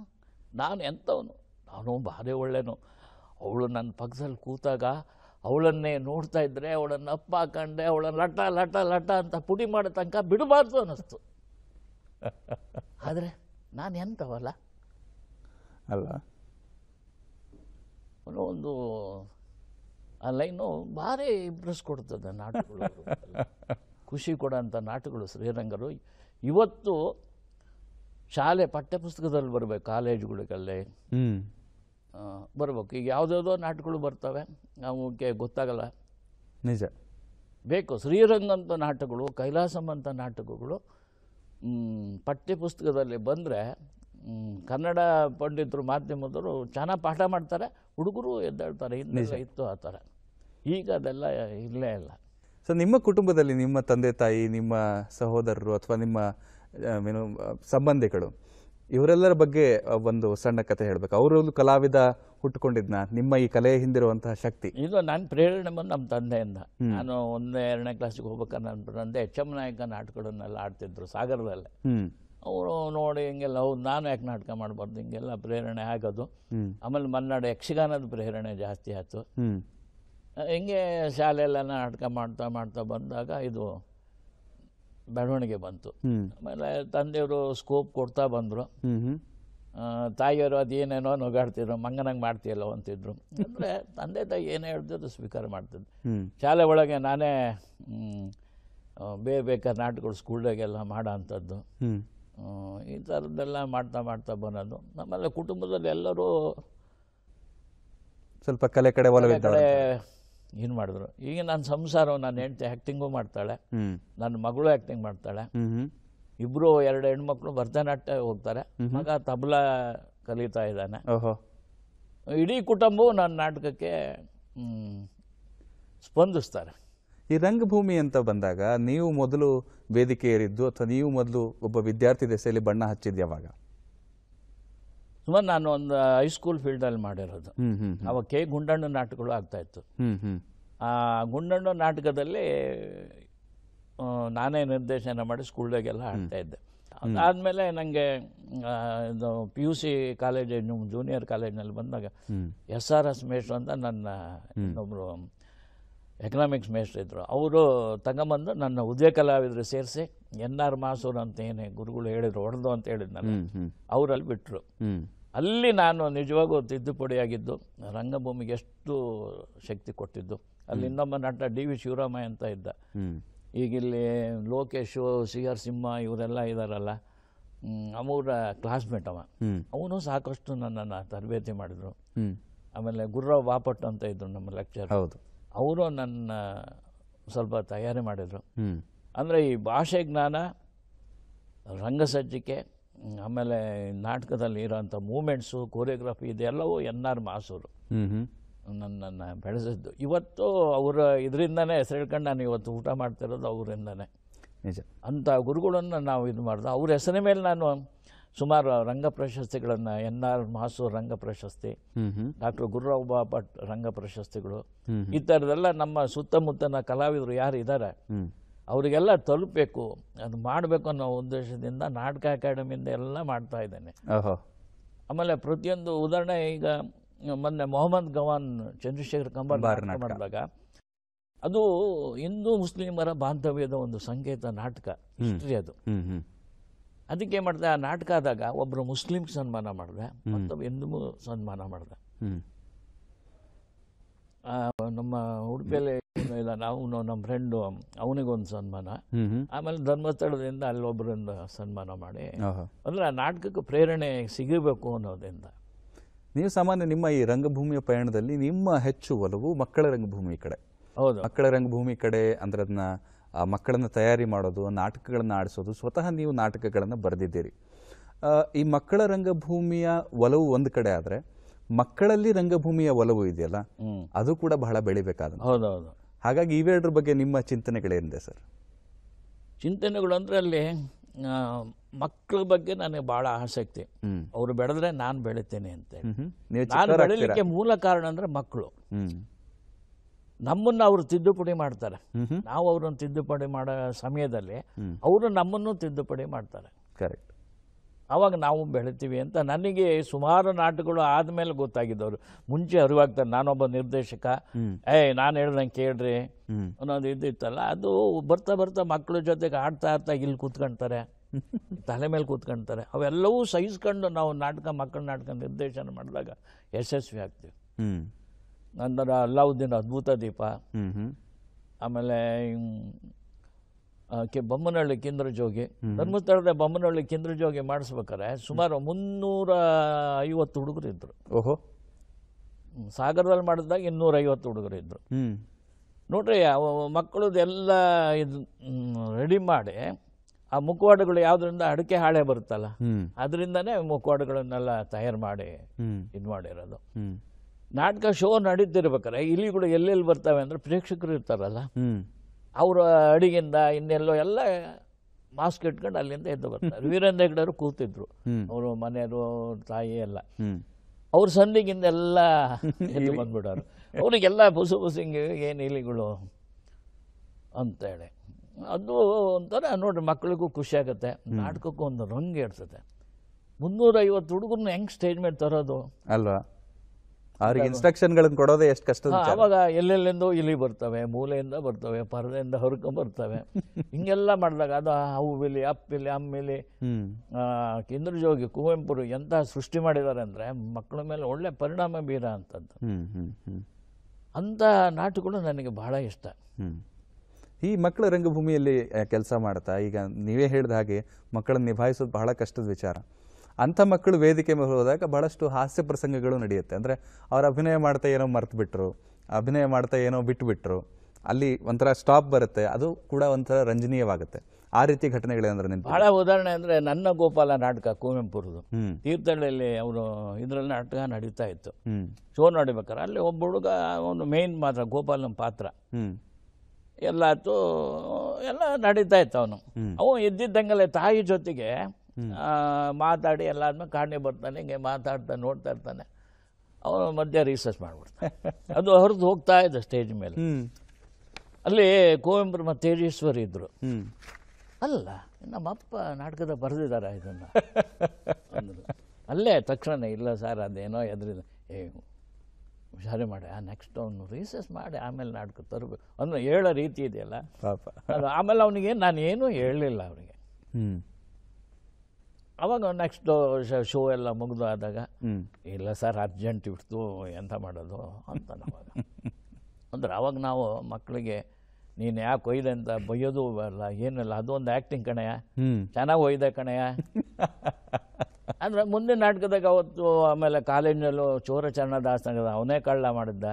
ನಾನು ಎಂಥವನು ನಾನು ಭಾರಿ ಒಳ್ಳೆಯನು ಅವಳು ನನ್ನ ಪಕ್ಕದಲ್ಲಿ ಕೂತಾಗ ಅವಳನ್ನೇ ನೋಡ್ತಾ ಇದ್ದರೆ ಅವಳನ್ನು ಅಪ್ಪ ಹಾಕೊಂಡೆ ಅವಳನ್ನು ಲಟ ಲಟ ಲಟ ಅಂತ ಪುಡಿ ಮಾಡೋ ತನಕ ಬಿಡಬಾರ್ದು ಅನ್ನಿಸ್ತು ಆದರೆ ನಾನು ಎಂಥವಲ್ಲ ಅಲ್ಲ ಒಂದು ಆ ಲೈನು ಭಾರಿ ಇಂಪ್ರೆಸ್ ಕೊಡ್ತದೆ ನಾಟಕಗಳು ಖುಷಿ ಕೊಡೋಂಥ ನಾಟಕಗಳು ಶ್ರೀರಂಗರು ಇವತ್ತು ಶಾಲೆ ಪಠ್ಯಪುಸ್ತಕದಲ್ಲಿ ಬರಬೇಕು ಕಾಲೇಜುಗಳಿಗಲ್ಲಿ ಬರ್ಬೇಕು ಈಗ ಯಾವುದ್ಯಾವುದೋ ನಾಟಕಗಳು ಬರ್ತವೆ ನಮಗೆ ಗೊತ್ತಾಗಲ್ಲ ನಿಜ ಬೇಕು ಶ್ರೀರಂಗಂತ ನಾಟಕಗಳು ಕೈಲಾಸಂಬಂಥ ನಾಟಕಗಳು ಪಠ್ಯಪುಸ್ತಕದಲ್ಲಿ ಬಂದರೆ ಕನ್ನಡ ಪಂಡಿತರು ಮಾಧ್ಯಮದವರು ಚೆನ್ನಾಗಿ ಪಾಠ ಮಾಡ್ತಾರೆ ಹುಡುಗರು ಎದ್ದೇಳ್ತಾರೆ ಹಿಂದೆ ಇತ್ತು ಆ ಥರ ಈಗ ಅದೆಲ್ಲ ಇಲ್ಲೇ ಇಲ್ಲ ಸೊ ನಿಮ್ಮ ಕುಟುಂಬದಲ್ಲಿ ನಿಮ್ಮ ತಂದೆ ತಾಯಿ ನಿಮ್ಮ ಸಹೋದರರು ಅಥವಾ ನಿಮ್ಮ ಏನು ಸಂಬಂಧಿಕರು ಇವರೆಲ್ಲರ ಬಗ್ಗೆ ಒಂದು ಸಣ್ಣ ಕತೆ ಹೇಳಬೇಕು ಅವರಲ್ಲೂ ಕಲಾವಿದ ಹುಟ್ಟುಕೊಂಡಿದ್ನ ನಿಮ್ಮ ಈ ಕಲೆಯ ಹಿಂದಿರುವಂತಹ ಶಕ್ತಿ ಇದು ನಾನು ಪ್ರೇರಣೆ ಬಂದು ನಮ್ಮ ತಂದೆಯಿಂದ ನಾನು ಒಂದನೇ ಎರಡನೇ ಕ್ಲಾಸಿಗೆ ನನ್ನ ತಂದೆ ಎಚ್ ಎಂ ನಾಯಕ ನಾಟಕಗಳನ್ನೆಲ್ಲ ಆಡ್ತಿದ್ರು ಸಾಗರದಲ್ಲೇ ಅವರು ನೋಡಿ ಹಿಂಗೆಲ್ಲ ಹೌದು ನಾನು ಯಾಕೆ ನಾಟಕ ಮಾಡಬಾರ್ದು ಹಿಂಗೆಲ್ಲ ಪ್ರೇರಣೆ ಆಗೋದು ಆಮೇಲೆ ಮಲೆನಾಡು ಯಕ್ಷಗಾನದ ಪ್ರೇರಣೆ ಜಾಸ್ತಿ ಆಯಿತು ಹಿಂಗೆ ಶಾಲೆಯೆಲ್ಲ ನಾಟಕ ಮಾಡ್ತಾ ಮಾಡ್ತಾ ಬಂದಾಗ ಇದು ಬೆಳವಣಿಗೆ ಬಂತು ಆಮೇಲೆ ತಂದೆಯವರು ಸ್ಕೋಪ್ ಕೊಡ್ತಾ ಬಂದರು ತಾಯಿಯವರು ಅದೇನೇನೋ ನುಗಾಡ್ತಿದ್ರು ಮಂಗನಂಗೆ ಮಾಡ್ತೀಯಲ್ಲ ಅಂತಿದ್ರು ಅಂದರೆ ತಂದೆ ತಾಯಿ ಏನೇ ಹೇಳ್ತಿದ್ರು ಸ್ವೀಕಾರ ಮಾಡ್ತಿದ್ರು ಶಾಲೆ ಒಳಗೆ ನಾನೇ ಬೇರೆ ಬೇಕಾದ ನಾಟಕಗಳು ಸ್ಕೂಲ್ದಾಗೆಲ್ಲ ಮಾಡೋ ಅಂಥದ್ದು ಈ ಥರದ್ದೆಲ್ಲ ಮಾಡ್ತಾ ಮಾಡ್ತಾ ಬರೋದು ನಮ್ಮಲ್ಲಿ ಕುಟುಂಬದಲ್ಲಿ ಎಲ್ಲರೂ ಸ್ವಲ್ಪ ಕಲೆ ಕಡೆ ಕಡೆ ಏನು ಮಾಡಿದ್ರು ಈಗ ನನ್ನ ಸಂಸಾರ ನನ್ನ ಹೆಂಡತಿ ಆ್ಯಕ್ಟಿಂಗು ಮಾಡ್ತಾಳೆ ನನ್ನ ಮಗಳು ಆ್ಯಕ್ಟಿಂಗ್ ಮಾಡ್ತಾಳೆ ಇಬ್ಬರು ಎರಡು ಹೆಣ್ಮಕ್ಳು ಭರತನಾಟ್ಯ ಹೋಗ್ತಾರೆ ಮಗ ತಬಲಾ ಕಲಿತಾ ಇದ್ದಾನೆ ಇಡೀ ಕುಟುಂಬವು ನನ್ನ ನಾಟಕಕ್ಕೆ ಸ್ಪಂದಿಸ್ತಾರೆ ಈ ರಂಗಭೂಮಿ ಅಂತ ಬಂದಾಗ ನೀವು ಮೊದಲು ವೇದಿಕೆ ಏರಿದ್ದು ಅಥವಾ ನೀವು ಮೊದಲು ಒಬ್ಬ ವಿದ್ಯಾರ್ಥಿ ದೆಸೆಯಲ್ಲಿ ಬಣ್ಣ ಹಚ್ಚಿದ್ಯಾವಾಗ ಸುಮಾರು ನಾನು ಒಂದು ಹೈಸ್ಕೂಲ್ ಫೀಲ್ಡಲ್ಲಿ ಮಾಡಿರೋದು ಅವಾಗ ಕೆ ಗುಂಡಣ್ಣು ನಾಟಕಗಳು ಆಗ್ತಾ ಇತ್ತು ಆ ಗುಂಡಣ್ಣು ನಾಟಕದಲ್ಲಿ ನಾನೇ ನಿರ್ದೇಶನ ಮಾಡಿ ಸ್ಕೂಲ್ದಾಗೆಲ್ಲ ಆಡ್ತಾ ಇದ್ದೆ ಅದಾದಮೇಲೆ ನನಗೆ ಇದು P U C college junior ಕಾಲೇಜ್ನಲ್ಲಿ ಬಂದಾಗ ಎಸ್ ಆರ್ ಎಸ್ ಮೇಶ್ ಅಂತ ನನ್ನ ಇನ್ನೊಬ್ಬರು ಎಕನಾಮಿಕ್ಸ್ ಮೇಸ್ಟ್ರ್ ಇದ್ದರು ಅವರು ತಗೊಂಬಂದು ನನ್ನ ಉದಯ ಕಲಾವಿದರು ಸೇರಿಸಿ ಎನ್ ಆರ್ ಮಾಸೂರ್ ಅಂತ ಏನೇ ಗುರುಗಳು ಹೇಳಿದ್ರು ಹೊಡೆದು ಅಂತ ಹೇಳಿದ್ ನಾನು ಅವರಲ್ಲಿ ಬಿಟ್ಟರು ಅಲ್ಲಿ ನಾನು ನಿಜವಾಗೂ ತಿದ್ದುಪಡಿಯಾಗಿದ್ದು ರಂಗಭೂಮಿಗೆ ಎಷ್ಟು ಶಕ್ತಿ ಕೊಟ್ಟಿದ್ದು ಅಲ್ಲಿ ಇನ್ನೊಮ್ಮ ನಟ ಡಿ ವಿ ಶಿವರಾಮಯ್ಯ ಅಂತ ಇದ್ದ ಈಗ ಇಲ್ಲಿ ಲೋಕೇಶು ಸಿ ಆರ್ ಸಿಂಹ ಇವರೆಲ್ಲ ಇದ್ದಾರಲ್ಲ ಅವರ ಕ್ಲಾಸ್ಮೇಟ್ ಅವ ಅವನು ಸಾಕಷ್ಟು ನನ್ನನ್ನು ತರಬೇತಿ ಮಾಡಿದ್ರು ಆಮೇಲೆ ಗುರ್ರಾವ್ ಬಾಪಟ್ ಅಂತ ಇದ್ರು ನಮ್ಮ ಲೆಕ್ಚರ್ ಹೌದು ಅವರು ನನ್ನ ಸ್ವಲ್ಪ ತಯಾರಿ ಮಾಡಿದರು ಅಂದರೆ ಈ ಭಾಷೆ ಜ್ಞಾನ ರಂಗಸಜ್ಜಿಕೆ ಆಮೇಲೆ ನಾಟಕದಲ್ಲಿ ಇರೋಂಥ ಮೂಮೆಂಟ್ಸು ಕೋರಿಯೋಗ್ರಫಿ ಇದೆಲ್ಲವೂ ಎನ್ ಆರ್ ಮಾಸೂರು ನನ್ನನ್ನು ಬೆಳೆಸಿದ್ದು ಇವತ್ತು ಅವರ ಇದರಿಂದನೇ ಹೆಸರು ಹೇಳ್ಕೊಂಡು ನಾನು ಇವತ್ತು ಊಟ ಮಾಡ್ತಿರೋದು ಅವರಿಂದನೇ ನಿಜ ಅಂಥ ಗುರುಗಳನ್ನು ನಾವು ಇದು ಮಾಡ್ದೆ ಅವ್ರ ಹೆಸರಿನ ಮೇಲೆ ನಾನು ಸುಮಾರು ರಂಗ ಪ್ರಶಸ್ತಿಗಳನ್ನು ಎನ್ ಆರ್ ಮಾಸೂರ್ ರಂಗ ಪ್ರಶಸ್ತಿ ಡಾಕ್ಟರ್ ಗುರುರಾವ್ ಭಟ್ ರಂಗ ಪ್ರಶಸ್ತಿಗಳು ಈ ಥರದೆಲ್ಲ ನಮ್ಮ ಸುತ್ತಮುತ್ತನ ಕಲಾವಿದರು ಯಾರು ಇದ್ದಾರೆ ಅವರಿಗೆಲ್ಲ ತಲುಪಬೇಕು ಅದು ಮಾಡಬೇಕು ಅನ್ನೋ ಉದ್ದೇಶದಿಂದ ನಾಟಕ ಅಕಾಡೆಮಿಯಿಂದ ಎಲ್ಲ ಮಾಡ್ತಾ ಇದ್ದೇನೆ ಆಮೇಲೆ ಪ್ರತಿಯೊಂದು ಉದಾಹರಣೆ ಈಗ ಮೊನ್ನೆ ಮೊಹಮ್ಮದ್ ಗವಾನ್ ಚಂದ್ರಶೇಖರ್ ಕಂಬಾರ್ ಮಾಡಿದಾಗ ಅದು ಹಿಂದೂ ಮುಸ್ಲಿಮರ ಬಾಂಧವ್ಯದ ಒಂದು ಸಂಕೇತ ನಾಟಕ ಹಿಸ್ಟ್ರಿ ಅದು ಅದಕ್ಕೆ ಏನು ಮಾಡಿದೆ ಆ ನಾಟಕ ಆದಾಗ ಒಬ್ಬರು ಮುಸ್ಲಿಮ್ಗೆ ಸನ್ಮಾನ ಮಾಡಿದೆ ಮತ್ತೊಬ್ಬ ಹಿಂದೂ ಸನ್ಮಾನ ಮಾಡಿದೆ ನಮ್ಮ ಉಡುಪಿಯಲ್ಲಿ ಇಲ್ಲ ನಾವು ನಮ್ಮ ಫ್ರೆಂಡು ಅವನಿಗೊಂದು ಸನ್ಮಾನ ಆಮೇಲೆ ಧರ್ಮಸ್ಥಳದಿಂದ ಅಲ್ಲೊಬ್ಬರಿಂದ ಸನ್ಮಾನ ಮಾಡಿ ಅಂದ್ರೆ ಆ ನಾಟಕಕ್ಕೆ ಪ್ರೇರಣೆ ಸಿಗಬೇಕು ಅನ್ನೋದ್ರಿಂದ ನೀವು ಸಾಮಾನ್ಯ ನಿಮ್ಮ ಈ ರಂಗಭೂಮಿಯ ಪಯಣದಲ್ಲಿ ನಿಮ್ಮ ಹೆಚ್ಚು ಒಲವು ಮಕ್ಕಳ ರಂಗಭೂಮಿ ಕಡೆ ಹೌದು ಮಕ್ಕಳ ರಂಗಭೂಮಿ ಕಡೆ ಅಂದ್ರೆ ಅದನ್ನ ಮಕ್ಕಳನ್ನು ತಯಾರಿ ಮಾಡೋದು ನಾಟಕಗಳನ್ನು ಆಡಿಸೋದು ಸ್ವತಃ ನೀವು ನಾಟಕಗಳನ್ನು ಬರೆದಿದ್ದೀರಿ ಈ ಮಕ್ಕಳ ರಂಗಭೂಮಿಯ ಒಲವು ಒಂದು ಕಡೆ ಆದರೆ ಮಕ್ಕಳಲ್ಲಿ ರಂಗಭೂಮಿಯ ಒಲವು ಇದೆಯಲ್ಲ ಅದು ಕೂಡ ಬಹಳ ಬೆಳಿಬೇಕಾದ ಹೌದೌದು ಹಾಗಾಗಿ ಇವೆರಡರ ಬಗ್ಗೆ ನಿಮ್ಮ ಚಿಂತನೆಗಳೇನಿದೆ ಸರ್ ಚಿಂತನೆಗಳು ಅಂದರೆ ಅಲ್ಲಿ ಮಕ್ಕಳ ಬಗ್ಗೆ ನನಗೆ ಭಾಳ ಆಸಕ್ತಿ ಅವರು ಬೆಳೆದ್ರೆ ನಾನು ಬೆಳಿತೇನೆ ಅಂತ ನಾನು ಬೆಳಲಿಕ್ಕೆ ಮೂಲ ಕಾರಣ ಅಂದರೆ ಮಕ್ಕಳು ನಮ್ಮನ್ನು ಅವರು ತಿದ್ದುಪಡಿ ಮಾಡ್ತಾರೆ ನಾವು ಅವರನ್ನು ತಿದ್ದುಪಡಿ ಮಾಡೋ ಸಮಯದಲ್ಲಿ ಅವರು ನಮ್ಮನ್ನು ತಿದ್ದುಪಡಿ ಮಾಡ್ತಾರೆ ಕರೆಕ್ಟ್ ಆವಾಗ ನಾವು ಬೆಳಿತೀವಿ ಅಂತ ನನಗೆ ಸುಮಾರು ನಾಟಕಗಳು ಆದಮೇಲೆ ಗೊತ್ತಾಗಿದ್ದವರು ಮುಂಚೆ ಅರಿವಾಗ್ತಾರೆ ನಾನೊಬ್ಬ ನಿರ್ದೇಶಕ ಏಯ್ ನಾನು ಹೇಳ್ದಂಗೆ ಕೇಳ್ರಿ ಅನ್ನೋದು ಇದ್ದಿತ್ತಲ್ಲ ಅದು ಬರ್ತಾ ಬರ್ತಾ ಮಕ್ಕಳ ಜೊತೆಗೆ ಆಡ್ತಾ ಆಡ್ತಾ ಇಲ್ಲಿ ಕೂತ್ಕೊಳ್ತಾರೆ ತಲೆ ಮೇಲೆ ಕೂತ್ಕೊಳ್ತಾರೆ ಅವೆಲ್ಲವೂ ಸಹಿಸ್ಕೊಂಡು ನಾವು ನಾಟಕ ಮಕ್ಕಳ ನಾಟಕ ನಿರ್ದೇಶನ ಮಾಡಿದಾಗ ಯಶಸ್ವಿ ಆಗ್ತೀವಿ ನಂತರ ಅಲ್ಲಾವುದ್ದೀನ್ ಅದ್ಭುತ ದೀಪ ಆಮೇಲೆ ಕೆ ಬೊಮ್ಮನಹಳ್ಳಿ ಜೋಗಿ ಧರ್ಮಸ್ಥಳದ ಬೊಮ್ಮನಹಳ್ಳಿ ಜೋಗಿ ಮಾಡಿಸ್ಬೇಕಾರೆ ಸುಮಾರು ಮುನ್ನೂರ ಐವತ್ತು ಹುಡುಗರು ಇದ್ರು ಓಹೋ ಸಾಗರದಲ್ಲಿ ಮಾಡಿದಾಗ ಇನ್ನೂರೈವತ್ತು ಹುಡುಗರು ಇದ್ರು ನೋಡ್ರಿ ಮಕ್ಕಳದೆಲ್ಲ ಇದು ರೆಡಿ ಮಾಡಿ ಆ ಮುಖವಾಡಗಳು ಯಾವುದರಿಂದ ಅಡಿಕೆ ಹಾಳೆ ಬರುತ್ತಲ್ಲ ಅದರಿಂದನೇ ಮುಖವಾಡಗಳನ್ನೆಲ್ಲ ತಯಾರು ಮಾಡಿ ಇದು ಮಾಡಿರೋದು ನಾಟಕ ಶೋ ನಡೀತಿರ್ಬೇಕಾರೆ ಇಲ್ಲಿ ಕೂಡ ಎಲ್ಲೆಲ್ಲಿ ಬರ್ತವೆ ಅಂದರೆ ಪ್ರೇಕ್ಷಕರು ಇರ್ತಾರಲ್ಲ ಅವರ ಅಡಿಗಿಂದ ಇನ್ನೆಲ್ಲೋ ಎಲ್ಲ ಮಾಸ್ಕ್ ಇಟ್ಕೊಂಡು ಅಲ್ಲಿಂದ ಎದ್ದು ಬರ್ತಾರೆ ವೀರೇಂದ್ರ ಹೆಗ್ಡೆಯವರು ಕೂತಿದ್ರು ಅವರು ಮನೆಯವರು ತಾಯಿ ಎಲ್ಲ ಅವ್ರ ಎಲ್ಲ ಎದ್ದು ಬಂದ್ಬಿಡೋರು ಅವ್ರಿಗೆಲ್ಲ ಬುಸು ಬುಸಿಂಗ್ ಏನು ಇಲಿಗಳು ಅಂತೇಳಿ ಅದು ಒಂಥರ ನೋಡ್ರಿ ಮಕ್ಕಳಿಗೂ ಖುಷಿ ಆಗುತ್ತೆ ನಾಟಕಕ್ಕೂ ಒಂದು ರಂಗ್ ಇರ್ತದೆ ಮುನ್ನೂರೈವತ್ತು ಹುಡುಗರು ಹೆಂಗೆ ಸ್ಟೇಜ್ ಮೇಲೆ ತರೋದು ಅಲ್ವಾ ಅವ್ರಿಗೆ ಇನ್ಸ್ಟ್ರಕ್ಷನ್ಗಳನ್ನು ಕೊಡೋದೇ ಎಷ್ಟು ಕಷ್ಟ ಅವಾಗ ಎಲ್ಲೆಲ್ಲಿಂದ ಇಲ್ಲಿ ಬರ್ತವೆ ಮೂಲೆಯಿಂದ ಬರ್ತವೆ ಪರದೆಯಿಂದ ಹೊರಕೊಂಡು ಬರ್ತವೆ ಹಿಂಗೆಲ್ಲ ಮಾಡಿದಾಗ ಅದು ಬಿಲಿ ಅಪ್ಪಿಲಿ ಅಮ್ಮಿಲಿ ಜೋಗಿ ಕುವೆಂಪುರು ಎಂತ ಸೃಷ್ಟಿ ಮಾಡಿದ್ದಾರೆ ಅಂದ್ರೆ ಮಕ್ಕಳ ಮೇಲೆ ಒಳ್ಳೆ ಪರಿಣಾಮ ಬೀರ ಅಂತದ್ದು ಅಂಥ ನಾಟಕಗಳು ನನಗೆ ಬಹಳ ಇಷ್ಟ ಈ ಮಕ್ಕಳ ರಂಗಭೂಮಿಯಲ್ಲಿ ಕೆಲಸ ಮಾಡ್ತಾ ಈಗ ನೀವೇ ಹೇಳಿದ ಹಾಗೆ ಮಕ್ಕಳನ್ನು ನಿಭಾಯಿಸೋದು ಬಹಳ ಕಷ್ಟದ ವಿಚಾರ ಅಂಥ ಮಕ್ಕಳು ವೇದಿಕೆ ಮೇಲೆ ಹೋದಾಗ ಭಾಳಷ್ಟು ಹಾಸ್ಯ ಪ್ರಸಂಗಗಳು ನಡೆಯುತ್ತೆ ಅಂದರೆ ಅವ್ರು ಅಭಿನಯ ಮಾಡ್ತಾ ಏನೋ ಮರ್ತು ಅಭಿನಯ ಮಾಡ್ತಾ ಏನೋ ಬಿಟ್ಟುಬಿಟ್ರು ಅಲ್ಲಿ ಒಂಥರ ಸ್ಟಾಪ್ ಬರುತ್ತೆ ಅದು ಕೂಡ ಒಂಥರ ರಂಜನೀಯವಾಗುತ್ತೆ ಆ ರೀತಿ ಘಟನೆಗಳೇನಂದ್ರೆ ನಿಮ್ಗೆ ಭಾಳ ಉದಾಹರಣೆ ಅಂದರೆ ನನ್ನ ಗೋಪಾಲ ನಾಟಕ ಕುವೆಂಪುರದು ತೀರ್ಥಹಳ್ಳಿಯಲ್ಲಿ ಅವನು ಇದರಲ್ಲಿ ನಾಟಕ ನಡೀತಾ ಇತ್ತು ಶೋ ನೋಡಬೇಕಾದ್ರೆ ಅಲ್ಲಿ ಒಬ್ಬ ಹುಡುಗ ಅವನು ಮೇಯ್ನ್ ಮಾತ್ರ ಗೋಪಾಲನ ಪಾತ್ರ ಎಲ್ಲ ಎಲ್ಲ ನಡೀತಾ ಇತ್ತು ಅವನು ಅವನು ಎದ್ದಿದ್ದಂಗೆಲ್ಲ ತಾಯಿ ಜೊತೆಗೆ ಮಾತಾಡಿ ಎಲ್ಲ ಆದ್ಮೇಲೆ ಕಾಣೆ ಬರ್ತಾನೆ ಹಿಂಗೆ ಮಾತಾಡ್ತಾ ನೋಡ್ತಾ ಇರ್ತಾನೆ ಅವನು ಮಧ್ಯ ರಿಸರ್ಚ್ ಮಾಡಿಬಿಡ್ತಾನೆ ಅದು ಹೊರದು ಹೋಗ್ತಾ ಇದೆ ಸ್ಟೇಜ್ ಮೇಲೆ ಅಲ್ಲಿ ಮತ್ತು ತೇಜೇಶ್ವರಿ ಇದ್ದರು ಅಲ್ಲ ನಮ್ಮಪ್ಪ ನಾಟಕದ ಬರೆದಿದ್ದಾರೆ ಇದನ್ನು ಅಲ್ಲೇ ತಕ್ಷಣ ಇಲ್ಲ ಸರ್ ಅದೇನೋ ಎದ್ರಿದೆ ಏ ಹುಷಾರಿ ಮಾಡಿ ಆ ನೆಕ್ಸ್ಟ್ ಅವನು ರೀಸಸ್ ಮಾಡಿ ಆಮೇಲೆ ನಾಟಕ ತರಬೇಕು ಅನ್ನೋ ಹೇಳೋ ರೀತಿ ಇದೆಯಲ್ಲ ಪಾಪ ಆಮೇಲೆ ಅವನಿಗೆ ನಾನು ಏನೂ ಹೇಳಲಿಲ್ಲ ಅವನಿಗೆ ಅವಾಗ ನೆಕ್ಸ್ಟ್ ಶೋ ಎಲ್ಲ ಮುಗಿದು ಆದಾಗ ಇಲ್ಲ ಸರ್ ಅರ್ಜೆಂಟ್ ಇಡ್ತು ಎಂಥ ಮಾಡೋದು ಅಂತ ಅವಾಗ ಅಂದ್ರೆ ಅವಾಗ ನಾವು ಮಕ್ಕಳಿಗೆ ನೀನು ಯಾಕೆ ಒಯ್ದೆ ಅಂತ ಬಯ್ಯೋದು ಅಲ್ಲ ಏನಿಲ್ಲ ಅದೊಂದು ಆ್ಯಕ್ಟಿಂಗ್ ಕಣೆಯ ಚೆನ್ನಾಗಿ ಒಯ್ದೆ ಕಣೆಯ ಅಂದ್ರೆ ಮುಂದಿನ ನಾಟಕದಾಗ ಅವತ್ತು ಆಮೇಲೆ ಕಾಲೇಜಿನಲ್ಲೂ ಚೋರಚರಣದಾಸನಾಗದ ಅವನೇ ಕಳ್ಳ ಮಾಡಿದ್ದ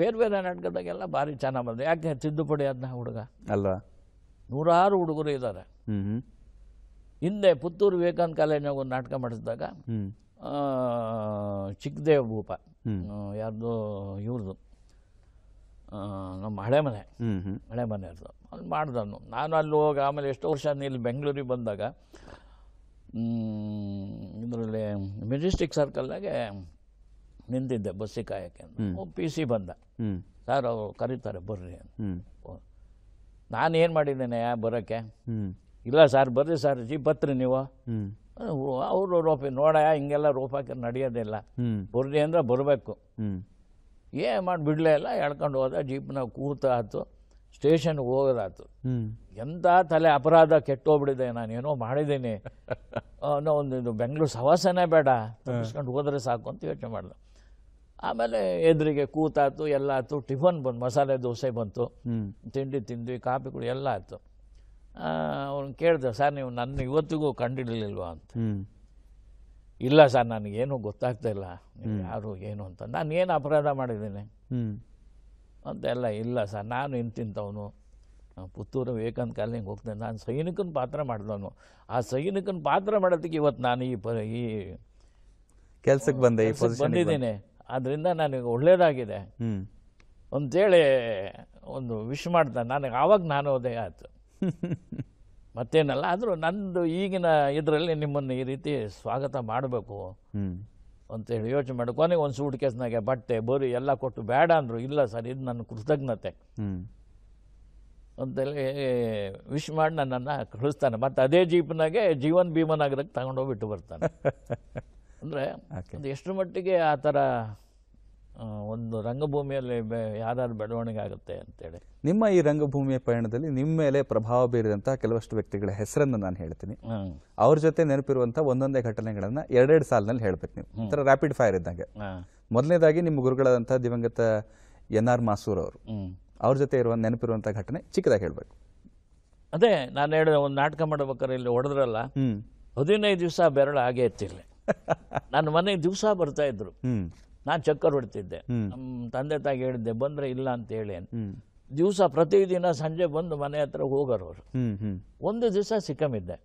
ಬೇರೆ ಬೇರೆ ನಾಟಕದಾಗೆಲ್ಲ ಭಾರಿ ಚೆನ್ನಾಗಿ ಬಂದ ಯಾಕೆ ತಿದ್ದುಪಡಿ ಅದನ್ನ ಹುಡುಗ ಅಲ್ವಾ ನೂರಾರು ಹುಡುಗರು ಇದ್ದಾರೆ ಹಿಂದೆ ಪುತ್ತೂರು ವಿವೇಕಾನಂದ ಕಾಲೇಜಿನಾಗ ಒಂದು ನಾಟಕ ಮಾಡಿಸಿದಾಗ ಚಿಕ್ಕದೇವ ಭೂಪ ಯಾರ್ದು ಇವ್ರದ್ದು ನಮ್ಮ ಹಳೆ ಮನೆ ಹಳೆ ಮನೆ ಇರ್ತದೆ ಅಲ್ಲಿ ಮಾಡ್ದನು ನಾನು ಅಲ್ಲಿ ಹೋಗಿ ಆಮೇಲೆ ಎಷ್ಟು ವರ್ಷ ಇಲ್ಲಿ ಬೆಂಗಳೂರಿಗೆ ಬಂದಾಗ ಇದರಲ್ಲಿ ಮೆಜೆಸ್ಟಿಕ್ ಸರ್ಕಲ್ನಾಗೆ ನಿಂತಿದ್ದೆ ಬಸ್ಸಿಗೆ ಕಾಯಕ್ಕೆ ಪಿ ಸಿ ಬಂದ ಸರ್ ಅವರು ಕರೀತಾರೆ ಬರ್ರಿ ನಾನು ಏನು ಮಾಡಿದ್ದೇನೆ ಬರೋಕ್ಕೆ ಇಲ್ಲ ಸರ್ ಬರ್ರಿ ಸರ್ ಜಿ ಬತ್ರಿ ನೀವು ಅವರು ರೋಪಿ ನೋಡ ಹಿಂಗೆಲ್ಲ ರೂಪಾಕಿ ಹಾಕಿ ನಡೆಯೋದಿಲ್ಲ ಬರ್ರಿ ಅಂದ್ರೆ ಬರಬೇಕು ಏ ಮಾಡಿ ಬಿಡಲೇ ಇಲ್ಲ ಎಳ್ಕೊಂಡು ಹೋದ ಜೀಪ್ನ ಕೂತಾತು ಸ್ಟೇಷನ್ಗೆ ಹೋಗೋದಾಯ್ತು ಎಂಥ ತಲೆ ಅಪರಾಧ ಕೆಟ್ಟೋಗ್ಬಿಡಿದೆ ನಾನು ಏನೋ ಮಾಡಿದ್ದೀನಿ ಅನ್ನೋ ಒಂದು ಇದು ಬೆಂಗಳೂರು ಸವಾಸನೇ ಬೇಡ ತಪ್ಪಿಸ್ಕೊಂಡು ಹೋದ್ರೆ ಸಾಕು ಅಂತ ಯೋಚನೆ ಮಾಡಿದೆ ಆಮೇಲೆ ಎದುರಿಗೆ ಕೂತಾತು ಎಲ್ಲ ಆಯ್ತು ಟಿಫನ್ ಬಂದು ಮಸಾಲೆ ದೋಸೆ ಬಂತು ತಿಂಡಿ ತಿಂದ್ವಿ ಕಾಫಿ ಕುಡಿ ಎಲ್ಲ ಆಯ್ತು ಅವ್ನು ಕೇಳಿದೆ ಸರ್ ನೀವು ನನ್ನ ಇವತ್ತಿಗೂ ಕಂಡಿಡಲಿಲ್ವಾ ಅಂತ ಇಲ್ಲ ಸರ್ ನನಗೇನು ಗೊತ್ತಾಗ್ತಾ ಇಲ್ಲ ಯಾರು ಏನು ಅಂತ ನಾನು ಏನು ಅಪರಾಧ ಮಾಡಿದ್ದೀನಿ ಅಂತೆಲ್ಲ ಇಲ್ಲ ಸರ್ ನಾನು ಇಂತಿಂತವನು ಪುತ್ತೂರು ವಿವೇಕಾನಂದ ಕಾಲೇಜಿಗೆ ಹೋಗ್ತೇನೆ ನಾನು ಸೈನಿಕನ ಪಾತ್ರ ಮಾಡಿದವನು ಆ ಸೈನಿಕನ ಪಾತ್ರ ಮಾಡೋದಕ್ಕೆ ಇವತ್ತು ನಾನು ಈ ಪ ಈ ಕೆಲಸಕ್ಕೆ ಬಂದೆ ಬಂದಿದ್ದೀನಿ ಆದ್ದರಿಂದ ನನಗೆ ಒಳ್ಳೆಯದಾಗಿದೆ ಅಂತೇಳಿ ಒಂದು ವಿಶ್ ಮಾಡ್ತಾನೆ ನನಗೆ ಆವಾಗ ನಾನು ಹೋದೆ ಆಯ್ತು ಮತ್ತೇನಲ್ಲ ಆದರೂ ನಂದು ಈಗಿನ ಇದರಲ್ಲಿ ನಿಮ್ಮನ್ನು ಈ ರೀತಿ ಸ್ವಾಗತ ಮಾಡಬೇಕು ಅಂತೇಳಿ ಯೋಚನೆ ಮಾಡಿ ಕೊನೆಗೆ ಒಂದು ಸೂಟ್ ಕೇಸ್ನಾಗೆ ಬಟ್ಟೆ ಬರಿ ಎಲ್ಲ ಕೊಟ್ಟು ಬೇಡ ಅಂದರು ಇಲ್ಲ ಸರ್ ಇದು ನನ್ನ ಕೃತಜ್ಞತೆ ಅಂತೇಳಿ ವಿಶ್ ಮಾಡಿ ನನ್ನನ್ನು ಕಳಿಸ್ತಾನೆ ಮತ್ತು ಅದೇ ಜೀಪ್ನಾಗೆ ಜೀವನ್ ಭೀಮನಗರಕ್ಕೆ ತಗೊಂಡೋಗ್ಬಿಟ್ಟು ಬರ್ತಾನೆ ಅಂದರೆ ಎಷ್ಟು ಮಟ್ಟಿಗೆ ಆ ಥರ ಒಂದು ರಂಗಭೂಮಿಯಲ್ಲಿ ಬೆ ಯಾರ್ಯಾರು ಬೆಳವಣಿಗೆ ಆಗುತ್ತೆ ಅಂತೇಳಿ ನಿಮ್ಮ ಈ ರಂಗಭೂಮಿಯ ಪಯಣದಲ್ಲಿ ನಿಮ್ಮ ಮೇಲೆ ಪ್ರಭಾವ ಬೀರಿದಂತಹ ಕೆಲವಷ್ಟು ವ್ಯಕ್ತಿಗಳ ಹೆಸರನ್ನು ನಾನು ಹೇಳ್ತೀನಿ ಅವ್ರ ಜೊತೆ ನೆನಪಿರುವಂಥ ಒಂದೊಂದೇ ಘಟನೆಗಳನ್ನು ಎರಡೆರಡು ಸಾಲಿನಲ್ಲಿ ಹೇಳ್ಬೇಕು ನೀವು ಒಂಥರ ರ್ಯಾಪಿಡ್ ಫೈರ್ ಇದ್ದಂಗೆ ಮೊದಲನೇದಾಗಿ ನಿಮ್ಮ ಗುರುಗಳಾದಂಥ ದಿವಂಗತ ಎನ್ ಆರ್ ಮಾಸೂರ್ ಅವರು ಅವ್ರ ಜೊತೆ ಇರುವ ನೆನಪಿರುವಂಥ ಘಟನೆ ಚಿಕ್ಕದಾಗಿ ಹೇಳಬೇಕು ಅದೇ ನಾನು ಹೇಳಿದ್ರೆ ಒಂದು ನಾಟಕ ಮಾಡ್ಬೇಕಾದ್ರೆ ಇಲ್ಲಿ ಹೊಡೆದ್ರಲ್ಲ ಹದಿನೈದು ದಿವಸ ಬೆರಳು ಹಾಗೆ ಇರ್ತಿರ್ಲಿ ನಾನು ಮನೆಗೆ ದಿವಸ ಬರ್ತಾ ಇದ್ರು ನಾನು ಚಕ್ಕರ್ ಹೊಡ್ತಿದ್ದೆ ನಮ್ಮ ತಂದೆ ತಾಯಿ ಹೇಳಿದ್ದೆ ಬಂದ್ರೆ ಇಲ್ಲ ಅಂತ ಹೇಳಿ ದಿವಸ ಪ್ರತಿದಿನ ಸಂಜೆ ಬಂದು ಮನೆ ಹತ್ರ ಹೋಗೋರು ಒಂದು ದಿವಸ ಸಿಕ್ಕಮಿದ್ದೆ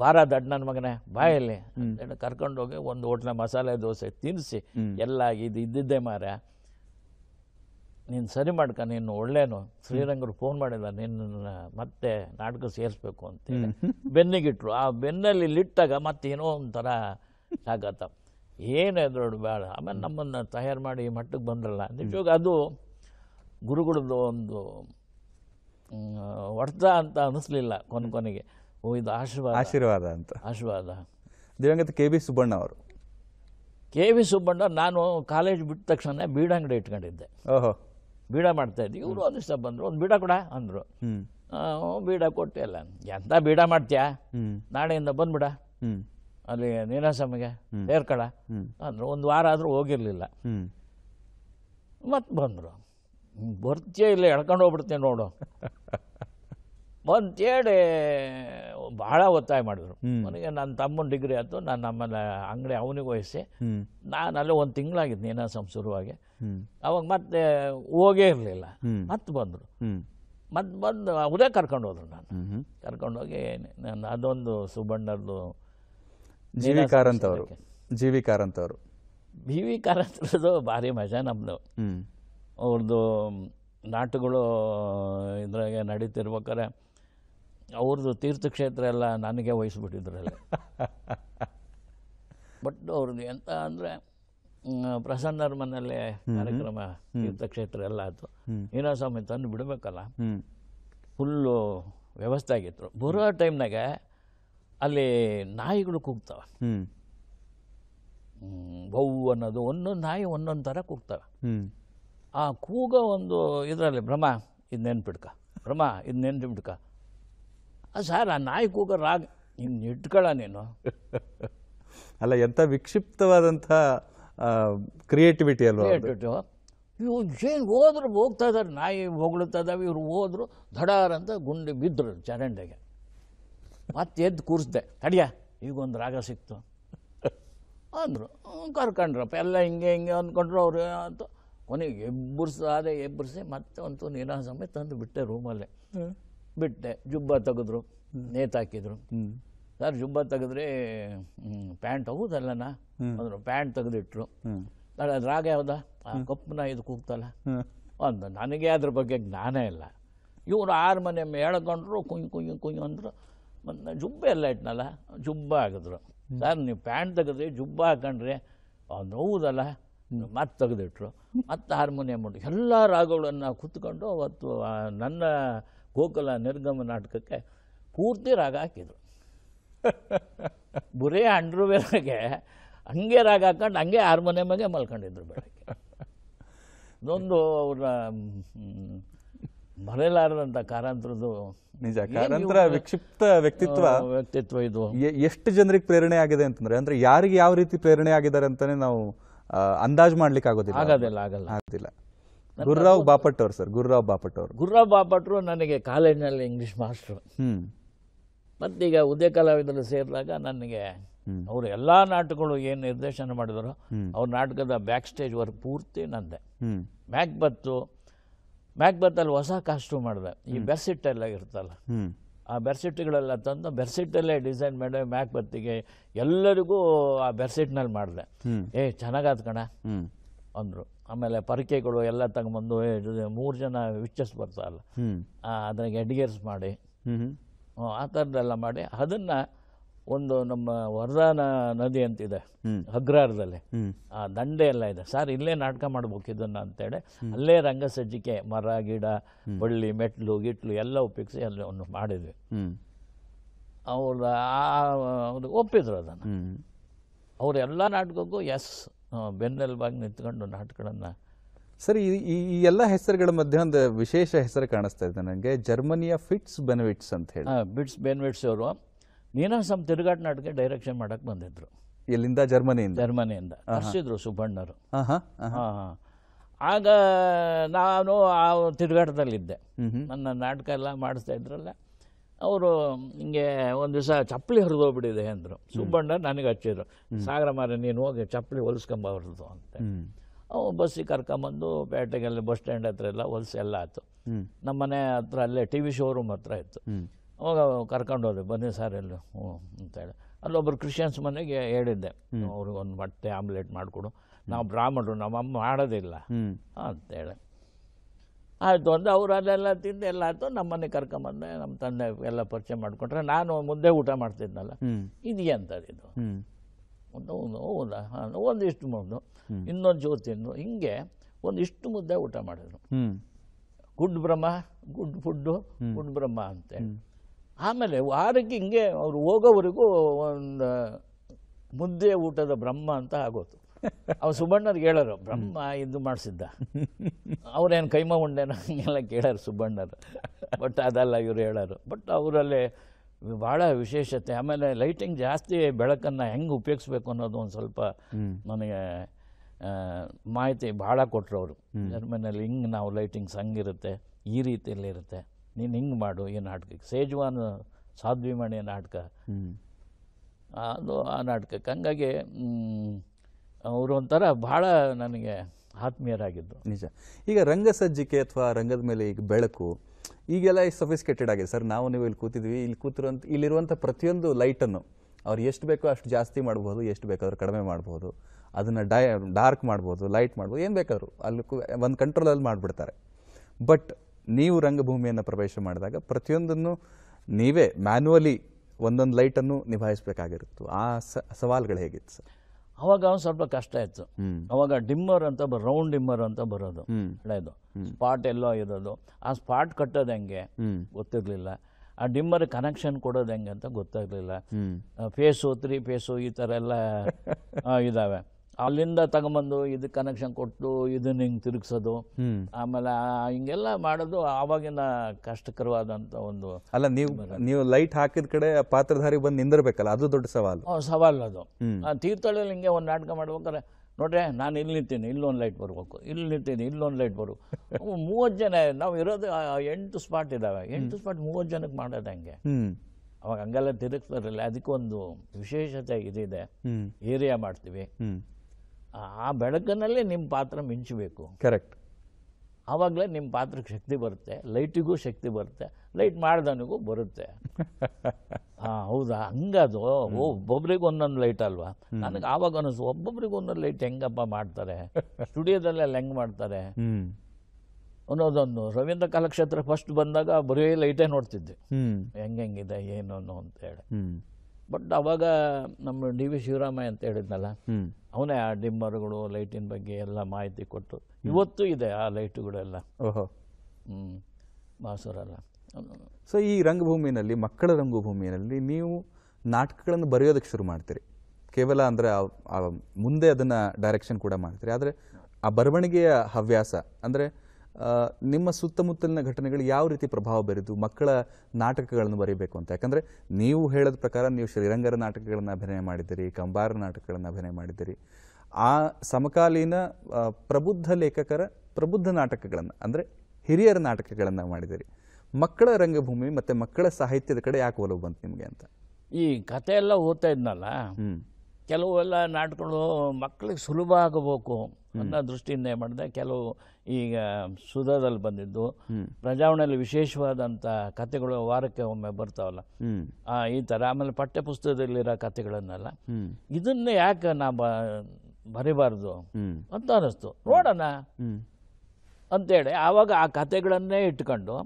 ಬಾರ ದಡ್ ನನ್ನ ಮಗನೇ ಬಾಯಲ್ಲಿ ಕರ್ಕೊಂಡೋಗಿ ಒಂದು ಹೋಟ್ಲ ಮಸಾಲೆ ದೋಸೆ ತಿನ್ನಿಸಿ ಎಲ್ಲ ಇದು ಇದ್ದಿದ್ದೆ ಮಾರ ನೀನು ಸರಿ ಮಾಡ್ಕ ನೀನು ಒಳ್ಳೇನು ಶ್ರೀರಂಗರು ಫೋನ್ ಮಾಡಿಲ್ಲ ನಿನ್ನ ಮತ್ತೆ ನಾಟಕ ಸೇರಿಸ್ಬೇಕು ಅಂತೇಳಿ ಬೆನ್ನಿಗಿಟ್ರು ಆ ಬೆನ್ನಲ್ಲಿ ಲಿಟ್ಟಾಗ ಮತ್ತೇನೋ ಒಂಥರ ಸಾಕತ್ತಪ್ಪ ಏನೇ ದೊಡ್ಡ ಬೇಡ ಆಮೇಲೆ ನಮ್ಮನ್ನು ತಯಾರು ಮಾಡಿ ಮಟ್ಟಕ್ಕೆ ಬಂದ್ರಲ್ಲ ನಿಜವಾಗ ಅದು ಗುರುಗಳದ್ದು ಒಂದು ಹೊಡೆತ ಅಂತ ಅನಿಸ್ಲಿಲ್ಲ ಕೊನೆ ಕೊನೆಗೆ ಓ ಇದು ಆಶೀರ್ವಾದ ಆಶೀರ್ವಾದ ಅಂತ ಆಶೀರ್ವಾದ ದಿವಂಗತ ಕೆ ಬಿ ಸುಬ್ಬಣ್ಣ ಅವರು ಕೆ ವಿ ಸುಬ್ಬಣ್ಣ ನಾನು ಕಾಲೇಜ್ ಬಿಟ್ಟ ತಕ್ಷಣ ಬೀಡ ಅಂಗಡಿ ಇಟ್ಕೊಂಡಿದ್ದೆ ಓಹೋ ಬೀಡ ಇದ್ದೆ ಇವರು ಒಂದಿಷ್ಟ ಬಂದರು ಒಂದು ಬೀಡ ಕೊಡ ಅಂದರು ಬೀಡ ಕೊಟ್ಟೆ ಅಲ್ಲ ಎಂಥ ಬೀಡ ಮಾಡ್ತೀಯಾ ನಾಳೆಯಿಂದ ಬಂದ್ಬಿಡ ಅಲ್ಲಿ ನೀನಾಸಮ್ಗೆ ಸೇರ್ಕಳ ಅಂದ್ರೆ ಒಂದು ವಾರ ಆದರೂ ಹೋಗಿರಲಿಲ್ಲ ಮತ್ತೆ ಬಂದರು ಬರ್ತೀಯ ಇಲ್ಲ ಎಳ್ಕೊಂಡು ಹೋಗ್ಬಿಡ್ತೀನಿ ನೋಡು ಅಂತೇಳಿ ಭಾಳ ಒತ್ತಾಯ ಮಾಡಿದ್ರು ನನಗೆ ನನ್ನ ತಮ್ಮನ ಡಿಗ್ರಿ ಆಯಿತು ನಾನು ನಮ್ಮನ್ನ ಅಂಗಡಿ ಅವನಿಗೆ ವಹಿಸಿ ನಾನು ಅಲ್ಲೇ ಒಂದು ತಿಂಗಳಾಗಿದ್ದು ನೀನಾಸಮ್ ಶುರುವಾಗಿ ಅವಾಗ ಮತ್ತೆ ಹೋಗೇ ಇರಲಿಲ್ಲ ಮತ್ತೆ ಬಂದರು ಮತ್ತೆ ಬಂದು ಅವರೇ ಕರ್ಕೊಂಡು ಹೋದ್ರು ನಾನು ಕರ್ಕೊಂಡೋಗಿ ನಾನು ಅದೊಂದು ಸುಬಣ್ಣದ್ದು ಜೀವಿ ಅವರು ಜಿ ವಿ ಅವರು ಭಾರಿ ಮಜಾ ನಮ್ಮದು ಅವ್ರದ್ದು ನಾಟಗಳು ಇದ್ರಾಗೆ ನಡೀತಿರ್ಬೇಕಾರೆ ಅವ್ರದ್ದು ತೀರ್ಥಕ್ಷೇತ್ರ ಎಲ್ಲ ನನಗೆ ವಹಿಸ್ಬಿಟ್ಟಿದ್ರಲ್ಲ ಬಟ್ ಅವ್ರದ್ದು ಎಂತ ಅಂದರೆ ಪ್ರಸನ್ನರ ಮನೆಯಲ್ಲಿ ಕಾರ್ಯಕ್ರಮ ತೀರ್ಥಕ್ಷೇತ್ರ ಎಲ್ಲ ಆಯಿತು ಸ್ವಾಮಿ ತಂದು ಬಿಡಬೇಕಲ್ಲ ಫುಲ್ಲು ವ್ಯವಸ್ಥೆ ಆಗಿತ್ತು ಬರೋ ಟೈಮ್ನಾಗೆ ಅಲ್ಲಿ ನಾಯಿಗಳು ಕೂಗ್ತವೆ ಬೌ ಅನ್ನೋದು ಒಂದೊಂದು ನಾಯಿ ಒಂದೊಂದು ಥರ ಕೂಗ್ತವೆ ಆ ಕೂಗ ಒಂದು ಇದರಲ್ಲಿ ಭ್ರಮ ಇದು ನೆನ್ಪಿಡ್ಕ ಭ್ರಮ ಇದು ನೆನ್ಪಿಡ್ಕ ಸರ್ ಆ ನಾಯಿ ಕೂಗ ರಾಗ ಹಿಂಗೆ ಇಟ್ಕೊಳ್ಳ ನೀನು ಅಲ್ಲ ಎಂಥ ವಿಕ್ಷಿಪ್ತವಾದಂಥ ಕ್ರಿಯೇಟಿವಿಟಿ ಅಲ್ವಾ ಇವು ಏನು ಹೋದ್ರು ಹೋಗ್ತಾ ಇದ್ದಾರೆ ನಾಯಿ ಹೊಗಳುತ್ತಾ ಇದ್ದಾವೆ ಇವ್ರು ಹೋದ್ರು ಧಡಾರ್ ಅಂತ ಗುಂಡಿ ಬಿದ್ದರು ಚರಂಡೆಗೆ ಮತ್ತೆ ಎದ್ದು ಕೂರಿಸ್ದೆ ತಡಿಯ ಈಗೊಂದು ರಾಗ ಸಿಕ್ತು ಅಂದರು ಕರ್ಕೊಂಡ್ರಪ್ಪ ಎಲ್ಲ ಹಿಂಗೆ ಹಿಂಗೆ ಅಂದ್ಕೊಂಡ್ರು ಅವರು ಅಂತ ಕೊನೆಗೆ ಅದೇ ಎಬ್ಬರಿಸಿ ಮತ್ತೆ ಒಂದು ಸಮೇತ ತಂದು ಬಿಟ್ಟೆ ರೂಮಲ್ಲೇ ಬಿಟ್ಟೆ ಜುಬ್ಬ ತೆಗೆದ್ರು ನೇತಾಕಿದ್ರು ಸರ್ ಜುಬ್ಬ ತೆಗೆದ್ರೆ ಪ್ಯಾಂಟ್ ಹೋಗುದಲ್ಲ ಅಂದರು ಪ್ಯಾಂಟ್ ತೆಗೆದಿಟ್ರು ಅದು ರಾಗ ಯಾವ್ದ ಕಪ್ಪನ ಇದು ಕೂಗ್ತಲ್ಲ ಅಂದ ನನಗೆ ಅದ್ರ ಬಗ್ಗೆ ಜ್ಞಾನ ಇಲ್ಲ ಇವರು ಆರು ಮನೆ ಹೇಳ್ಕೊಂಡ್ರು ಕುಯ್ ಕುಯ್ ಕುಯ್ ಅಂದರು ಮತ್ತು ಜುಬ್ಬೆ ಎಲ್ಲ ಇಟ್ನಲ್ಲ ಜುಬ್ಬ ಹಾಕಿದ್ರು ಸರ್ ನೀವು ಪ್ಯಾಂಟ್ ತೆಗೆದ್ರಿ ಜುಬ್ಬ ಹಾಕೊಂಡ್ರೆ ನೋವುದಲ್ಲ ಮತ್ತೆ ತೆಗೆದಿಟ್ರು ಮತ್ತೆ ಹಾರ್ಮೋನಿಯಂ ಉಂಟು ಎಲ್ಲ ರಾಗಗಳನ್ನು ಕೂತ್ಕೊಂಡು ಅವತ್ತು ನನ್ನ ಗೋಕುಲ ನಿರ್ಗಮ ನಾಟಕಕ್ಕೆ ಪೂರ್ತಿ ರಾಗ ಹಾಕಿದರು ಬುರೇ ಅಂಡ್ರವೇರಾಗೆ ಹಂಗೆ ರಾಗ ಹಾಕೊಂಡು ಹಂಗೆ ಹಾರ್ಮೋನಿಯಮ್ಗೆ ಮಲ್ಕೊಂಡಿದ್ರು ಬೆಳಗ್ಗೆ ಒಂದು ಅವರ ಮರೆಯಲಾರದಂತ ಕಾರಂತರದ್ದು ನಿಜ ಕಾರಂತರ ವಿಕ್ಷಿಪ್ತ ವ್ಯಕ್ತಿತ್ವ ವ್ಯಕ್ತಿತ್ವ ಇದು ಎಷ್ಟು ಜನರಿಗೆ ಪ್ರೇರಣೆ ಆಗಿದೆ ಅಂತಂದ್ರೆ ಅಂದ್ರೆ ಯಾರಿಗೆ ಯಾವ ರೀತಿ ಪ್ರೇರಣೆ ಆಗಿದ್ದಾರೆ ಅಂತಾನೆ ನಾವು ಅಂದಾಜು ಮಾಡ್ಲಿಕ್ಕೆ ಆಗೋದಿಲ್ಲ ಆಗೋದಿಲ್ಲ ಆಗಲ್ಲ ಆಗೋದಿಲ್ಲ ಗುರುರಾವ್ ಬಾಪಟ್ ಅವರು ಸರ್ ಗುರುರಾವ್ ಬಾಪಟ್ ಅವರು ಗುರುರಾವ್ ಬಾಪಟ್ರು ನನಗೆ ಕಾಲೇಜಿನಲ್ಲಿ ಇಂಗ್ಲಿಷ್ ಮಾಸ್ಟರ್ ಮತ್ತೀಗ ಉದಯ ಕಲಾವಿದರು ಸೇರಿದಾಗ ನನಗೆ ಅವರು ಎಲ್ಲಾ ನಾಟಕಗಳು ಏನು ನಿರ್ದೇಶನ ಮಾಡಿದ್ರು ಅವ್ರ ನಾಟಕದ ಬ್ಯಾಕ್ ಸ್ಟೇಜ್ ವರ್ಕ್ ಪೂರ್ತಿ ನಂದೆ ಮ್ಯಾಕ್ ಬತ್ತು ಮ್ಯಾಕ್ಬತ್ತಲ್ಲಿ ಹೊಸ ಕಾಸ್ಟ್ಯೂಮ್ ಮಾಡಿದೆ ಈ ಬೆರ್ಸಿಟ್ ಎಲ್ಲ ಇರ್ತಲ್ಲ ಆ ಬೆಡ್ಶೀಟ್ಗಳೆಲ್ಲ ತಂದು ಬೆರ್ಸಿಟ್ಟಲ್ಲೇ ಡಿಸೈನ್ ಮಾಡಿ ಮ್ಯಾಕ್ಬತ್ತಿಗೆ ಎಲ್ಲರಿಗೂ ಆ ಬೆರ್ಸಿಟ್ನಲ್ಲಿ ಮಾಡಿದೆ ಏ ಚೆನ್ನಾಗಾದ ಕಣ ಅಂದರು ಆಮೇಲೆ ಪರಿಕೆಗಳು ಎಲ್ಲ ತಗೊಂಬಂದು ಮೂರು ಜನ ವಿಚಸ್ ಬರ್ತಾರಲ್ಲ ಅದ್ರಾಗೆ ಎಡ್ಗೇರ್ಸ್ ಮಾಡಿ ಆ ಥರದ್ದೆಲ್ಲ ಮಾಡಿ ಅದನ್ನು ಒಂದು ನಮ್ಮ ವರದಾನ ನದಿ ಅಂತಿದೆ ಹಗ್ರಾರದಲ್ಲಿ ಆ ದಂಡೆ ಎಲ್ಲ ಇದೆ ಸರ್ ಇಲ್ಲೇ ನಾಟಕ ಮಾಡ್ಬೇಕು ಇದನ್ನ ಅಂತೇಳಿ ಅಲ್ಲೇ ರಂಗಸಜ್ಜಿಕೆ ಮರ ಗಿಡ ಬಳ್ಳಿ ಮೆಟ್ಲು ಗಿಟ್ಲು ಎಲ್ಲ ಉಪಯೋಗಿಸಿ ಅಲ್ಲಿ ಒಂದು ಮಾಡಿದ್ವಿ ಅವ್ರ ಅವ್ರು ಒಪ್ಪಿದ್ರು ಅದನ್ನು ಅವರೆಲ್ಲ ನಾಟಕಕ್ಕೂ ಎಸ್ ಬೆನ್ನೆಲ್ಬಾಗಿ ನಿಂತ್ಕೊಂಡು ನಾಟಕಗಳನ್ನು ಸರಿ ಈ ಈ ಎಲ್ಲ ಹೆಸರುಗಳ ಮಧ್ಯೆ ಒಂದು ವಿಶೇಷ ಹೆಸರು ಕಾಣಿಸ್ತಾ ಇದೆ ನನಗೆ ಜರ್ಮನಿಯ ಫಿಟ್ಸ್ ಬೆನಿವಿಟ್ಸ್ ಅಂತ ಹೇಳಿ ಬಿಟ್ಸ್ ಬೆನಿವಿಟ್ಸ್ ಅವರು ನೀನಾಸಂ ತಿರುಗಾಟ ನಾಟಕ ಡೈರೆಕ್ಷನ್ ಮಾಡಕ್ಕೆ ಬಂದಿದ್ರು ಎಲ್ಲಿಂದ ಜರ್ಮನಿಯಿಂದ ಜರ್ಮನಿಯಿಂದ ಹಚ್ಚಿದ್ರು ಸುಬ್ಬಣ್ಣರು ಆಗ ನಾನು ಆ ತಿರುಗಾಟದಲ್ಲಿದ್ದೆ ನನ್ನ ನಾಟಕ ಎಲ್ಲ ಮಾಡಿಸ್ತಾ ಇದ್ರಲ್ಲ ಅವರು ಹಿಂಗೆ ಒಂದು ದಿವಸ ಚಪ್ಪಲಿ ಹರಿದೋಗ್ಬಿಟ್ಟಿದೆ ಅಂದರು ಸುಬ್ಬಣ್ಣ ನನಗೆ ಹಚ್ಚಿದ್ರು ಸಾಗರ ಮಾರ ನೀನು ಹೋಗಿ ಚಪ್ಪಲಿ ಹೊಲಿಸ್ಕೊಂಬರ್ದು ಹೊರದು ಅಂತ ಅವು ಬಸ್ಸಿಗೆ ಕರ್ಕೊಂಬಂದು ಪೇಟೆಗೆಲ್ಲ ಬಸ್ ಸ್ಟ್ಯಾಂಡ್ ಹತ್ರ ಎಲ್ಲ ಹೊಲ್ಸಿ ಎಲ್ಲ ಆಯಿತು ಮನೆ ಹತ್ರ ಅಲ್ಲೇ ಟಿ ವಿ ಶೋರೂಮ್ ಹತ್ರ ಇತ್ತು ಅವಾಗ ಕರ್ಕೊಂಡೋದೆ ಬನ್ನಿ ಸರ್ ಎಲ್ಲ ಹ್ಞೂ ಅಂತೇಳಿ ಅಲ್ಲೊಬ್ಬರು ಕ್ರಿಶ್ಚಿಯನ್ಸ್ ಮನೆಗೆ ಹೇಳಿದ್ದೆ ಅವ್ರಿಗೊಂದು ಒಂದು ಮೊಟ್ಟೆ ಆಮ್ಲೆಟ್ ಮಾಡಿಕೊಡು ನಾವು ಬ್ರಾಹ್ಮಣರು ನಮ್ಮ ಅಮ್ಮ ಮಾಡೋದಿಲ್ಲ ಅಂತೇಳಿ ಆಯಿತು ಅಂದರೆ ಅವರು ಅಲ್ಲೆಲ್ಲ ತಿಂದು ಎಲ್ಲ ಆಯಿತು ನಮ್ಮ ಮನೆಗೆ ಕರ್ಕೊಂಬಂದೆ ನಮ್ಮ ತಂದೆ ಎಲ್ಲ ಪರಿಚಯ ಮಾಡಿಕೊಟ್ರೆ ನಾನು ಮುದ್ದೆ ಊಟ ಮಾಡ್ತಿದ್ನಲ್ಲ ಇದು ಎಂಥದ್ದಿದು ಒಂದು ಹೌದಾ ಹಾಂ ಒಂದಿಷ್ಟು ಮುದ್ದು ಇನ್ನೊಂದು ಚೂರು ತಿಂದು ಹಿಂಗೆ ಒಂದಿಷ್ಟು ಮುದ್ದೆ ಊಟ ಮಾಡಿದ್ರು good Brahma good food good Brahma ಅಂತೇಳಿ ಆಮೇಲೆ ವಾರಕ್ಕೆ ಹಿಂಗೆ ಅವರು ಹೋಗೋವರೆಗೂ ಒಂದು ಮುದ್ದೆ ಊಟದ ಬ್ರಹ್ಮ ಅಂತ ಆಗೋತು ಅವ್ರು ಸುಬ್ಬಣ್ಣರಿಗೆ ಹೇಳರು ಬ್ರಹ್ಮ ಇದು ಮಾಡಿಸಿದ್ದ ಅವ್ರೇನು ಕೈಮ ಉಂಡೆನ ಹಂಗೆಲ್ಲ ಕೇಳೋರು ಸುಬ್ಬಣ್ಣರು ಬಟ್ ಅದಲ್ಲ ಇವರು ಹೇಳರು ಬಟ್ ಅವರಲ್ಲಿ ಭಾಳ ವಿಶೇಷತೆ ಆಮೇಲೆ ಲೈಟಿಂಗ್ ಜಾಸ್ತಿ ಬೆಳಕನ್ನು ಹೆಂಗೆ ಉಪಯೋಗಿಸ್ಬೇಕು ಅನ್ನೋದು ಒಂದು ಸ್ವಲ್ಪ ನನಗೆ ಮಾಹಿತಿ ಭಾಳ ಕೊಟ್ಟರು ಅವರು ಜರ್ಮನಿಯಲ್ಲಿ ಹಿಂಗೆ ನಾವು ಲೈಟಿಂಗ್ಸ್ ಹಂಗಿರುತ್ತೆ ಈ ರೀತಿಯಲ್ಲಿರುತ್ತೆ ನೀನು ಹಿಂಗೆ ಮಾಡು ಈ ನಾಟಕಕ್ಕೆ ಸೇಜ್ವಾನ್ ಸಾಧ್ವಿಮಣಿ ನಾಟಕ ಅದು ಆ ನಾಟಕಕ್ಕೆ ಹಂಗಾಗಿ ಅವರು ಒಂಥರ ಭಾಳ ನನಗೆ ಆತ್ಮೀಯರಾಗಿದ್ದು ನಿಜ ಈಗ ರಂಗ ಸಜ್ಜಿಕೆ ಅಥವಾ ರಂಗದ ಮೇಲೆ ಈಗ ಬೆಳಕು ಈಗೆಲ್ಲ ಸಫಿಸ್ಕೇಟೆಡ್ ಆಗಿದೆ ಸರ್ ನಾವು ನೀವು ಇಲ್ಲಿ ಕೂತಿದ್ವಿ ಇಲ್ಲಿ ಕೂತಿರುವಂಥ ಇಲ್ಲಿರುವಂಥ ಪ್ರತಿಯೊಂದು ಲೈಟನ್ನು ಅವ್ರು ಎಷ್ಟು ಬೇಕೋ ಅಷ್ಟು ಜಾಸ್ತಿ ಮಾಡ್ಬೋದು ಎಷ್ಟು ಬೇಕಾದ್ರೂ ಕಡಿಮೆ ಮಾಡ್ಬೋದು ಅದನ್ನು ಡೈ ಡಾರ್ಕ್ ಮಾಡ್ಬೋದು ಲೈಟ್ ಮಾಡ್ಬೋದು ಏನು ಬೇಕಾದ್ರು ಅಲ್ಲಿ ಒಂದು ಕಂಟ್ರೋಲಲ್ಲಿ ಮಾಡಿಬಿಡ್ತಾರೆ ಬಟ್ ನೀವು ರಂಗಭೂಮಿಯನ್ನು ಪ್ರವೇಶ ಮಾಡಿದಾಗ ಪ್ರತಿಯೊಂದನ್ನು ನೀವೇ ಮ್ಯಾನ್ಯುವಲಿ ಒಂದೊಂದು ಲೈಟನ್ನು ನಿಭಾಯಿಸಬೇಕಾಗಿರುತ್ತೆ ಆ ಸವಾಲುಗಳು ಹೇಗಿತ್ತು ಸರ್ ಅವಾಗ ಸ್ವಲ್ಪ ಕಷ್ಟ ಇತ್ತು ಅವಾಗ ಡಿಮ್ಮರ್ ಅಂತ ರೌಂಡ್ ಡಿಮ್ಮರ್ ಅಂತ ಬರೋದು ಹಳೆಯದು ಸ್ಪಾಟ್ ಎಲ್ಲೋ ಇರೋದು ಆ ಸ್ಪಾಟ್ ಕಟ್ಟೋದು ಹೆಂಗೆ ಗೊತ್ತಿರಲಿಲ್ಲ ಆ ಡಿಮ್ಮರ್ ಕನೆಕ್ಷನ್ ಕೊಡೋದು ಹೆಂಗೆ ಅಂತ ಗೊತ್ತಾಗಲಿಲ್ಲ ಫೇಸು ತ್ರೀ ಫೇಸು ಈ ಥರ ಎಲ್ಲ ಇದ್ದಾವೆ ಅಲ್ಲಿಂದ ತಗೊಂಬಂದು ಇದು ಕನೆಕ್ಷನ್ ಕೊಟ್ಟು ಇದನ್ನ ಹಿಂಗೆ ತಿರುಗಿಸೋದು ಆಮೇಲೆ ಹಿಂಗೆಲ್ಲ ಮಾಡೋದು ಆವಾಗಿನ ಕಷ್ಟಕರವಾದಂತ ಒಂದು ಅಲ್ಲ ನೀವು ನೀವು ಲೈಟ್ ಹಾಕಿದ ಕಡೆ ಪಾತ್ರಧಾರಿ ಬಂದು ನಿಂದಿರ್ಬೇಕಲ್ಲ ಅದು ದೊಡ್ಡ ಸವಾಲು ಸವಾಲು ಅದು ತೀರ್ಥಹಳ್ಳಿಯಲ್ಲಿ ಹಿಂಗೆ ಒಂದು ನಾಟಕ ಮಾಡ್ಬೇಕಾದ್ರೆ ನೋಡ್ರಿ ನಾನು ಇಲ್ಲಿ ನಿಂತೀನಿ ಇಲ್ಲೊಂದು ಲೈಟ್ ಬರ್ಬೇಕು ಇಲ್ಲಿ ನಿಂತೀನಿ ಇಲ್ಲೊಂದು ಲೈಟ್ ಬರು ಮೂವತ್ತು ಜನ ನಾವು ಇರೋದು ಎಂಟು ಸ್ಪಾಟ್ ಇದ್ದಾವೆ ಎಂಟು ಸ್ಪಾಟ್ ಮೂವತ್ತು ಜನಕ್ಕೆ ಮಾಡೋದು ಹಂಗೆ ಅವಾಗ ಹಂಗೆಲ್ಲ ತಿರುಗಿಸ್ತಾರಲ್ಲ ಅದಕ್ಕೊಂದು ವಿಶೇಷತೆ ಇದಿದೆ ಏರಿಯಾ ಮಾಡ್ತೀವಿ ಆ ಬೆಳಕಿನಲ್ಲೇ ನಿಮ್ಮ ಪಾತ್ರ ಮಿಂಚಬೇಕು ಕರೆಕ್ಟ್ ಆವಾಗಲೇ ನಿಮ್ಮ ಪಾತ್ರಕ್ಕೆ ಶಕ್ತಿ ಬರುತ್ತೆ ಲೈಟಿಗೂ ಶಕ್ತಿ ಬರುತ್ತೆ ಲೈಟ್ ಮಾಡ್ದನಿಗೂ ಬರುತ್ತೆ ಹಾಂ ಹೌದಾ ಹಂಗದು ಒಬ್ಬೊಬ್ರಿಗೆ ಒಂದೊಂದು ಲೈಟ್ ಅಲ್ವಾ ನನಗೆ ಆವಾಗ ಅನಿಸ್ತು ಒಬ್ಬೊಬ್ರಿಗೆ ಒಂದೊಂದು ಲೈಟ್ ಹೆಂಗಪ್ಪ ಮಾಡ್ತಾರೆ ಸ್ಟುಡಿಯೋದಲ್ಲೆಲ್ಲ ಹೆಂಗೆ ಮಾಡ್ತಾರೆ ಅನ್ನೋದೊಂದು ರವೀಂದ್ರ ಕಲಾಕ್ಷೇತ್ರ ಫಸ್ಟ್ ಬಂದಾಗ ಬರೀ ಲೈಟೇ ನೋಡ್ತಿದ್ದೆ ಹೆಂಗೆ ಹೆಂಗಿದೆ ಏನು ಅಂತ ಹೇಳಿ ಬಟ್ ಅವಾಗ ನಮ್ಮ ಡಿ ವಿ ಶಿವರಾಮಯ್ಯ ಅಂತ ಹೇಳಿದ್ನಲ್ಲ ಅವನೇ ಆ ಡಿಮ್ಮರ್ಗಳು ಲೈಟಿನ ಬಗ್ಗೆ ಎಲ್ಲ ಮಾಹಿತಿ ಕೊಟ್ಟು ಇವತ್ತು ಇದೆ ಆ ಲೈಟುಗಳೆಲ್ಲ ಓಹೋ ಹ್ಞೂ ಮಾಸೂರಲ್ಲ ಸೊ ಈ ರಂಗಭೂಮಿಯಲ್ಲಿ ಮಕ್ಕಳ ರಂಗಭೂಮಿಯಲ್ಲಿ ನೀವು ನಾಟಕಗಳನ್ನು ಬರೆಯೋದಕ್ಕೆ ಶುರು ಮಾಡ್ತೀರಿ ಕೇವಲ ಅಂದರೆ ಮುಂದೆ ಅದನ್ನು ಡೈರೆಕ್ಷನ್ ಕೂಡ ಮಾಡ್ತೀರಿ ಆದರೆ ಆ ಬರವಣಿಗೆಯ ಹವ್ಯಾಸ ಅಂದರೆ ನಿಮ್ಮ ಸುತ್ತಮುತ್ತಲಿನ ಘಟನೆಗಳು ಯಾವ ರೀತಿ ಪ್ರಭಾವ ಬೀರಿದ್ದು ಮಕ್ಕಳ ನಾಟಕಗಳನ್ನು ಬರೀಬೇಕು ಅಂತ ಯಾಕಂದರೆ ನೀವು ಹೇಳಿದ ಪ್ರಕಾರ ನೀವು ಶ್ರೀರಂಗರ ನಾಟಕಗಳನ್ನು ಅಭಿನಯ ಮಾಡಿದ್ದೀರಿ ಕಂಬಾರ ನಾಟಕಗಳನ್ನು ಅಭಿನಯ ಮಾಡಿದ್ದೀರಿ ಆ ಸಮಕಾಲೀನ ಪ್ರಬುದ್ಧ ಲೇಖಕರ ಪ್ರಬುದ್ಧ ನಾಟಕಗಳನ್ನು ಅಂದರೆ ಹಿರಿಯರ ನಾಟಕಗಳನ್ನು ಮಾಡಿದ್ದೀರಿ ಮಕ್ಕಳ ರಂಗಭೂಮಿ ಮತ್ತು ಮಕ್ಕಳ ಸಾಹಿತ್ಯದ ಕಡೆ ಯಾಕೆ ಒಲವು ಬಂತು ನಿಮಗೆ ಅಂತ ಈ ಕಥೆ ಎಲ್ಲ ಓದ್ತಾ ಇದ್ನಲ್ಲ ಕೆಲವೆಲ್ಲ ನಾಟಕಗಳು ಮಕ್ಕಳಿಗೆ ಸುಲಭ ಆಗಬೇಕು ಅನ್ನೋ ದೃಷ್ಟಿಯಿಂದ ಏನು ಮಾಡಿದೆ ಕೆಲವು ಈಗ ಸುಧಾದಲ್ಲಿ ಬಂದಿದ್ದು ಪ್ರಜಾವಣೆಯಲ್ಲಿ ವಿಶೇಷವಾದಂಥ ಕಥೆಗಳು ವಾರಕ್ಕೆ ಒಮ್ಮೆ ಬರ್ತಾವಲ್ಲ ಈ ಥರ ಆಮೇಲೆ ಪಠ್ಯಪುಸ್ತಕದಲ್ಲಿರೋ ಕಥೆಗಳನ್ನೆಲ್ಲ ಇದನ್ನ ಯಾಕೆ ನಾ ಬ ಬರಿಬಾರ್ದು ಅಂತ ಅನ್ನಿಸ್ತು ನೋಡೋಣ ಅಂತೇಳಿ ಆವಾಗ ಆ ಕಥೆಗಳನ್ನೇ ಇಟ್ಕೊಂಡು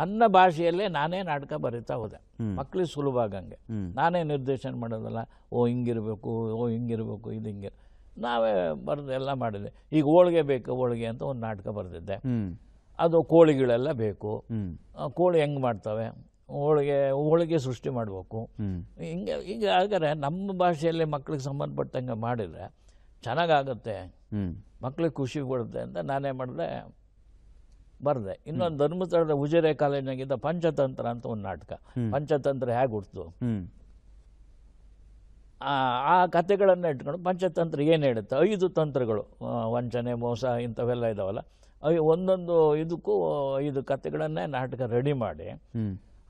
ನನ್ನ ಭಾಷೆಯಲ್ಲೇ ನಾನೇ ನಾಟಕ ಬರಿತಾ ಹೋದೆ ಮಕ್ಕಳಿಗೆ ಸುಲಭ ಆಗಂಗೆ ನಾನೇ ನಿರ್ದೇಶನ ಮಾಡೋದಲ್ಲ ಓ ಹಿಂಗಿರಬೇಕು ಓ ಹಿಂಗಿರಬೇಕು ಇದು ಹಿಂಗೆ ನಾವೇ ಬರೆದು ಎಲ್ಲ ಮಾಡಿದೆ ಈಗ ಹೋಳಿಗೆ ಬೇಕು ಹೋಳಿಗೆ ಅಂತ ಒಂದು ನಾಟಕ ಬರೆದಿದ್ದೆ ಅದು ಕೋಳಿಗಳೆಲ್ಲ ಬೇಕು ಕೋಳಿ ಹೆಂಗೆ ಮಾಡ್ತವೆ ಹೋಳಿಗೆ ಹೋಳಿಗೆ ಸೃಷ್ಟಿ ಮಾಡಬೇಕು ಹಿಂಗೆ ಈಗ ಹಾಗಾದ್ರೆ ನಮ್ಮ ಭಾಷೆಯಲ್ಲಿ ಮಕ್ಕಳಿಗೆ ಸಂಬಂಧಪಟ್ಟಂಗೆ ಮಾಡಿದರೆ ಚೆನ್ನಾಗಾಗತ್ತೆ ಮಕ್ಕಳಿಗೆ ಖುಷಿ ಕೊಡುತ್ತೆ ಅಂತ ನಾನೇ ಮಾಡಿದೆ ಬರ್ದೆ ಇನ್ನೊಂದು ಧರ್ಮಸ್ಥಳದ ಉಜಿರೆ ಕಾಲೇಜಿನಾಗಿದ್ದ ಪಂಚತಂತ್ರ ಅಂತ ಒಂದು ನಾಟಕ ಪಂಚತಂತ್ರ ಹೇಗೆ ಹುಡ್ತು ಆ ಕಥೆಗಳನ್ನು ಇಟ್ಕೊಂಡು ಪಂಚತಂತ್ರ ಏನು ಹೇಳುತ್ತೆ ಐದು ತಂತ್ರಗಳು ವಂಚನೆ ಮೋಸ ಇಂಥವೆಲ್ಲ ಇದಾವಲ್ಲ ಒಂದೊಂದು ಇದಕ್ಕೂ ಐದು ಕಥೆಗಳನ್ನೇ ನಾಟಕ ರೆಡಿ ಮಾಡಿ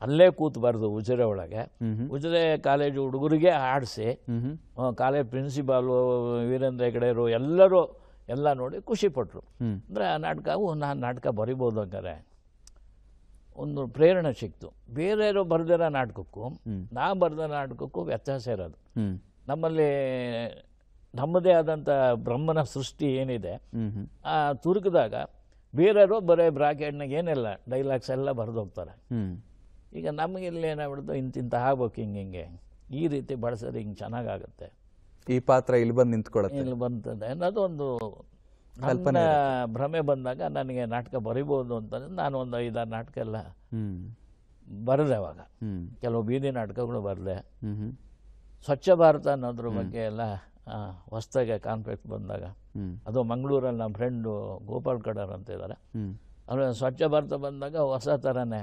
ಅಲ್ಲೇ ಕೂತ್ಬಾರ್ದು ಉಜಿರೆ ಒಳಗೆ ಉಜಿರೆ ಕಾಲೇಜು ಹುಡುಗರಿಗೆ ಆಡಿಸಿ ಕಾಲೇಜ್ ಪ್ರಿನ್ಸಿಪಾಲು ವೀರೇಂದ್ರ ಹೆಗಡೆಯರು ಎಲ್ಲರೂ ಎಲ್ಲ ನೋಡಿ ಖುಷಿಪಟ್ಟರು ಅಂದರೆ ಆ ನಾಟಕವು ನಾನು ನಾಟಕ ಬರಿಬೋದು ಹಂಗಾರೆ ಒಂದು ಪ್ರೇರಣೆ ಸಿಕ್ತು ಬೇರೆಯವರು ಬರೆದಿರೋ ನಾಟಕಕ್ಕೂ ನಾ ಬರೆದ ನಾಟಕಕ್ಕೂ ವ್ಯತ್ಯಾಸ ಇರೋದು ನಮ್ಮಲ್ಲಿ ನಮ್ಮದೇ ಆದಂಥ ಬ್ರಹ್ಮನ ಸೃಷ್ಟಿ ಏನಿದೆ ಆ ತುರುಕಿದಾಗ ಬೇರೆಯವರು ಬರೀ ಬ್ರಾಕೆಟ್ನಾಗ ಏನಿಲ್ಲ ಡೈಲಾಗ್ಸ್ ಎಲ್ಲ ಬರೆದೋಗ್ತಾರೆ ಈಗ ನಮಗೆ ಇಲ್ಲಿ ಏನಾಗ್ಬಿಡ್ತು ಇಂತಿಂತ ಆಗ್ಬೇಕು ಹಿಂಗೆ ಹಿಂಗೆ ಈ ರೀತಿ ಬಳಸಿದ್ರೆ ಹಿಂಗೆ ಚೆನ್ನಾಗಾಗುತ್ತೆ ಈ ಪಾತ್ರ ಇಲ್ಲಿ ಬಂದು ನಿಂತ್ಕೊಳ್ಳುತ್ತೆ ಇಲ್ಲಿ ಬಂತದೆ ಅನ್ನೋದೊಂದು ಕಲ್ಪನೆ ಭ್ರಮೆ ಬಂದಾಗ ನನಗೆ ನಾಟಕ ಬರಿಬಹುದು ಅಂತ ನಾನು ಒಂದು ಐದಾರು ನಾಟಕ ಎಲ್ಲ ಬರೆದೆ ಅವಾಗ ಕೆಲವು ಬೀದಿ ನಾಟಕಗಳು ಬರೆದೆ ಸ್ವಚ್ಛ ಭಾರತ ಅನ್ನೋದ್ರ ಬಗ್ಗೆ ಎಲ್ಲ ಹೊಸದಾಗೆ ಕಾನ್ಫ್ಲಿಕ್ಟ್ ಬಂದಾಗ ಅದು ಮಂಗಳೂರಲ್ಲಿ ನಮ್ಮ ಫ್ರೆಂಡು ಗೋಪಾಲ್ ಕಡರ್ ಅಂತ ಇದ್ದಾರೆ ಅವ್ರ ಸ್ವಚ್ಛ ಭಾರತ ಬಂದಾಗ ಹೊಸ ಥರನೇ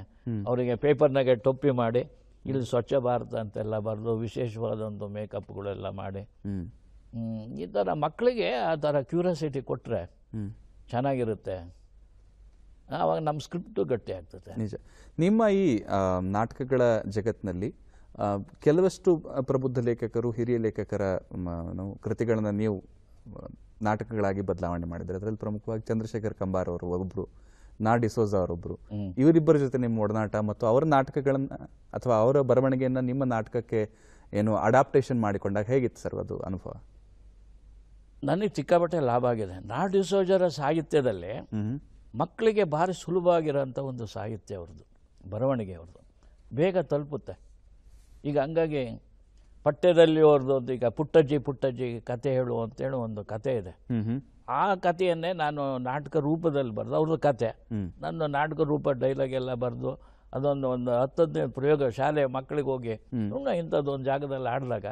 ಅವರಿಗೆ ಪೇಪರ್ನಾಗೆ ಟೊಪ್ಪಿ ಮಾಡಿ ಇಲ್ಲಿ ಸ್ವಚ್ಛ ಭಾರತ ಅಂತೆಲ್ಲ ಬರೆದು ವಿಶೇಷವಾದೊಂದು ಮೇಕಪ್ಗಳೆಲ್ಲ ಮಾಡಿ ಈ ಥರ ಮಕ್ಕಳಿಗೆ ಆ ಥರ ಕ್ಯೂರಿಯಾಸಿಟಿ ಕೊಟ್ಟರೆ ಚೆನ್ನಾಗಿರುತ್ತೆ ಆವಾಗ ನಮ್ಮ ಸ್ಕ್ರಿಪ್ಟು ಗಟ್ಟಿ ಆಗ್ತದೆ ನಿಜ ನಿಮ್ಮ ಈ ನಾಟಕಗಳ ಜಗತ್ತಿನಲ್ಲಿ ಕೆಲವಷ್ಟು ಪ್ರಬುದ್ಧ ಲೇಖಕರು ಹಿರಿಯ ಲೇಖಕರ ಕೃತಿಗಳನ್ನು ನೀವು ನಾಟಕಗಳಾಗಿ ಬದಲಾವಣೆ ಮಾಡಿದರೆ ಅದರಲ್ಲಿ ಪ್ರಮುಖವಾಗಿ ಚಂದ್ರಶೇಖರ್ ಕಂಬಾರ್ ಅವರು ಒಬ್ಬರು ನಾ ಡಿಸೋಜ ಅವರೊಬ್ಬರು ಇವರಿಬ್ಬರ ಜೊತೆ ನಿಮ್ಮ ಒಡನಾಟ ಮತ್ತು ಅವರ ನಾಟಕಗಳನ್ನು ಅಥವಾ ಅವರ ಬರವಣಿಗೆಯನ್ನು ನಿಮ್ಮ ನಾಟಕಕ್ಕೆ ಏನು ಅಡಾಪ್ಟೇಷನ್ ಮಾಡಿಕೊಂಡಾಗ ಹೇಗಿತ್ತು ಸರ್ ಅದು ಅನುಭವ ನನಗೆ ಚಿಕ್ಕಾಪಟ್ಟೆ ಲಾಭ ಆಗಿದೆ ನಾ ಡಿಸೋಜರ ಸಾಹಿತ್ಯದಲ್ಲಿ ಮಕ್ಕಳಿಗೆ ಭಾರಿ ಸುಲಭವಾಗಿರೋಂಥ ಒಂದು ಸಾಹಿತ್ಯ ಅವ್ರದ್ದು ಬರವಣಿಗೆ ಅವ್ರದ್ದು ಬೇಗ ತಲುಪುತ್ತೆ ಈಗ ಹಂಗಾಗಿ ಪಠ್ಯದಲ್ಲಿ ಅವ್ರದ್ದು ಈಗ ಪುಟ್ಟಜ್ಜಿ ಪುಟ್ಟಜ್ಜಿ ಕತೆ ಹೇಳು ಅಂತೇಳಿ ಒಂದು ಕತೆ ಇದೆ ಆ ಕಥೆಯನ್ನೇ ನಾನು ನಾಟಕ ರೂಪದಲ್ಲಿ ಬರೆದು ಅವ್ರದ್ದು ಕತೆ ನನ್ನ ನಾಟಕ ರೂಪ ಡೈಲಾಗ್ ಎಲ್ಲ ಬರೆದು ಅದೊಂದು ಒಂದು ಹದಿನೈದು ಪ್ರಯೋಗ ಶಾಲೆ ಮಕ್ಕಳಿಗೆ ಹೋಗಿ ಸುಮ್ಮನೆ ಇಂಥದ್ದು ಒಂದು ಜಾಗದಲ್ಲಿ ಆಡಿದಾಗ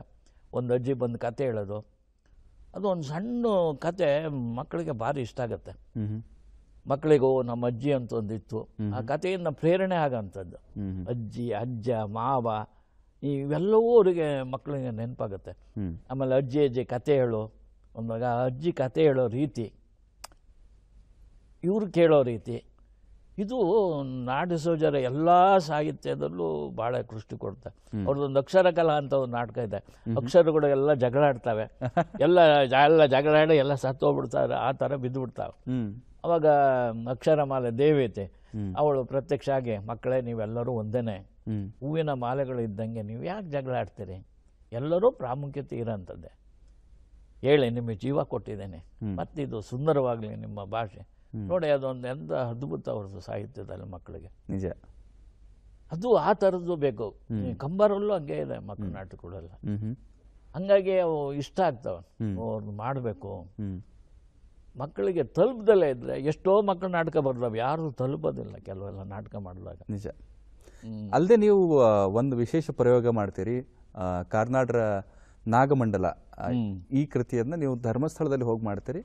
ಒಂದು ಅಜ್ಜಿ ಬಂದು ಕತೆ ಹೇಳೋದು ಅದು ಒಂದು ಸಣ್ಣ ಕತೆ ಮಕ್ಕಳಿಗೆ ಭಾರಿ ಇಷ್ಟ ಆಗುತ್ತೆ ಮಕ್ಕಳಿಗೂ ನಮ್ಮ ಅಜ್ಜಿ ಅಂತ ಒಂದಿತ್ತು ಆ ಕಥೆಯಿಂದ ಪ್ರೇರಣೆ ಆಗೋಂಥದ್ದು ಅಜ್ಜಿ ಅಜ್ಜ ಮಾವ ಇವೆಲ್ಲವೂ ಅವರಿಗೆ ಮಕ್ಕಳಿಗೆ ನೆನಪಾಗುತ್ತೆ ಆಮೇಲೆ ಅಜ್ಜಿ ಅಜ್ಜಿ ಕತೆ ಹೇಳು ಮಗ ಅಜ್ಜಿ ಕತೆ ಹೇಳೋ ರೀತಿ ಇವರು ಕೇಳೋ ರೀತಿ ಇದು ನಾಡಿಸೋಜರ ಎಲ್ಲ ಸಾಹಿತ್ಯದಲ್ಲೂ ಭಾಳ ಕೃಷ್ಟಿ ಕೊಡ್ತಾರೆ ಅವ್ರದ್ದೊಂದು ಅಕ್ಷರ ಕಲಾ ಅಂತ ಒಂದು ನಾಟಕ ಇದೆ ಅಕ್ಷರಗಳು ಎಲ್ಲ ಜಗಳಾಡ್ತವೆ ಎಲ್ಲ ಎಲ್ಲ ಜಗಳಾಡಿ ಎಲ್ಲ ಸತ್ತೋಗ್ಬಿಡ್ತಾರೆ ಆ ಥರ ಬಿಡ್ತಾವೆ ಅವಾಗ ಅಕ್ಷರ ಮಾಲೆ ದೇವತೆ ಅವಳು ಪ್ರತ್ಯಕ್ಷ ಆಗಿ ಮಕ್ಕಳೇ ನೀವೆಲ್ಲರೂ ಒಂದೇನೆ ಹೂವಿನ ಮಾಲೆಗಳು ಇದ್ದಂಗೆ ನೀವು ಯಾಕೆ ಜಗಳ ಆಡ್ತೀರಿ ಎಲ್ಲರೂ ಪ್ರಾಮುಖ್ಯತೆ ಇರೋಂಥದ್ದೇ ಹೇಳಿ ನಿಮಗೆ ಜೀವ ಕೊಟ್ಟಿದ್ದೇನೆ ಮತ್ತಿದು ಸುಂದರವಾಗಲಿ ನಿಮ್ಮ ಭಾಷೆ ನೋಡಿ ಅದೊಂದು ಎಂಥ ಅದ್ಭುತ ಅವ್ರದ್ದು ಸಾಹಿತ್ಯದಲ್ಲಿ ಮಕ್ಕಳಿಗೆ ನಿಜ ಅದು ಆ ಥರದ್ದು ಬೇಕು ಕಂಬರಲ್ಲೂ ಹಂಗೆ ಇದೆ ಮಕ್ಕಳ ನಾಟಕಗಳೆಲ್ಲ ಹಂಗಾಗಿ ಅವು ಇಷ್ಟ ಆಗ್ತವೆ ಅವ್ರದ್ದು ಮಾಡಬೇಕು ಮಕ್ಕಳಿಗೆ ತಲುಪದಲ್ಲೇ ಇದ್ರೆ ಎಷ್ಟೋ ಮಕ್ಕಳು ನಾಟಕ ಬರ್ದವೆ ಯಾರು ತಲುಪೋದಿಲ್ಲ ಕೆಲವೆಲ್ಲ ನಾಟಕ ಮಾಡಿದಾಗ ನಿಜ ಅಲ್ಲದೆ ನೀವು ಒಂದು ವಿಶೇಷ ಪ್ರಯೋಗ ಮಾಡ್ತೀರಿ ಕಾರ್ನಾಡ್ರ ನಾಗಮಂಡಲ ಈ ಕೃತಿಯನ್ನ ನೀವು ಧರ್ಮಸ್ಥಳದಲ್ಲಿ ಹೋಗಿ ಮಾಡ್ತೀರಿ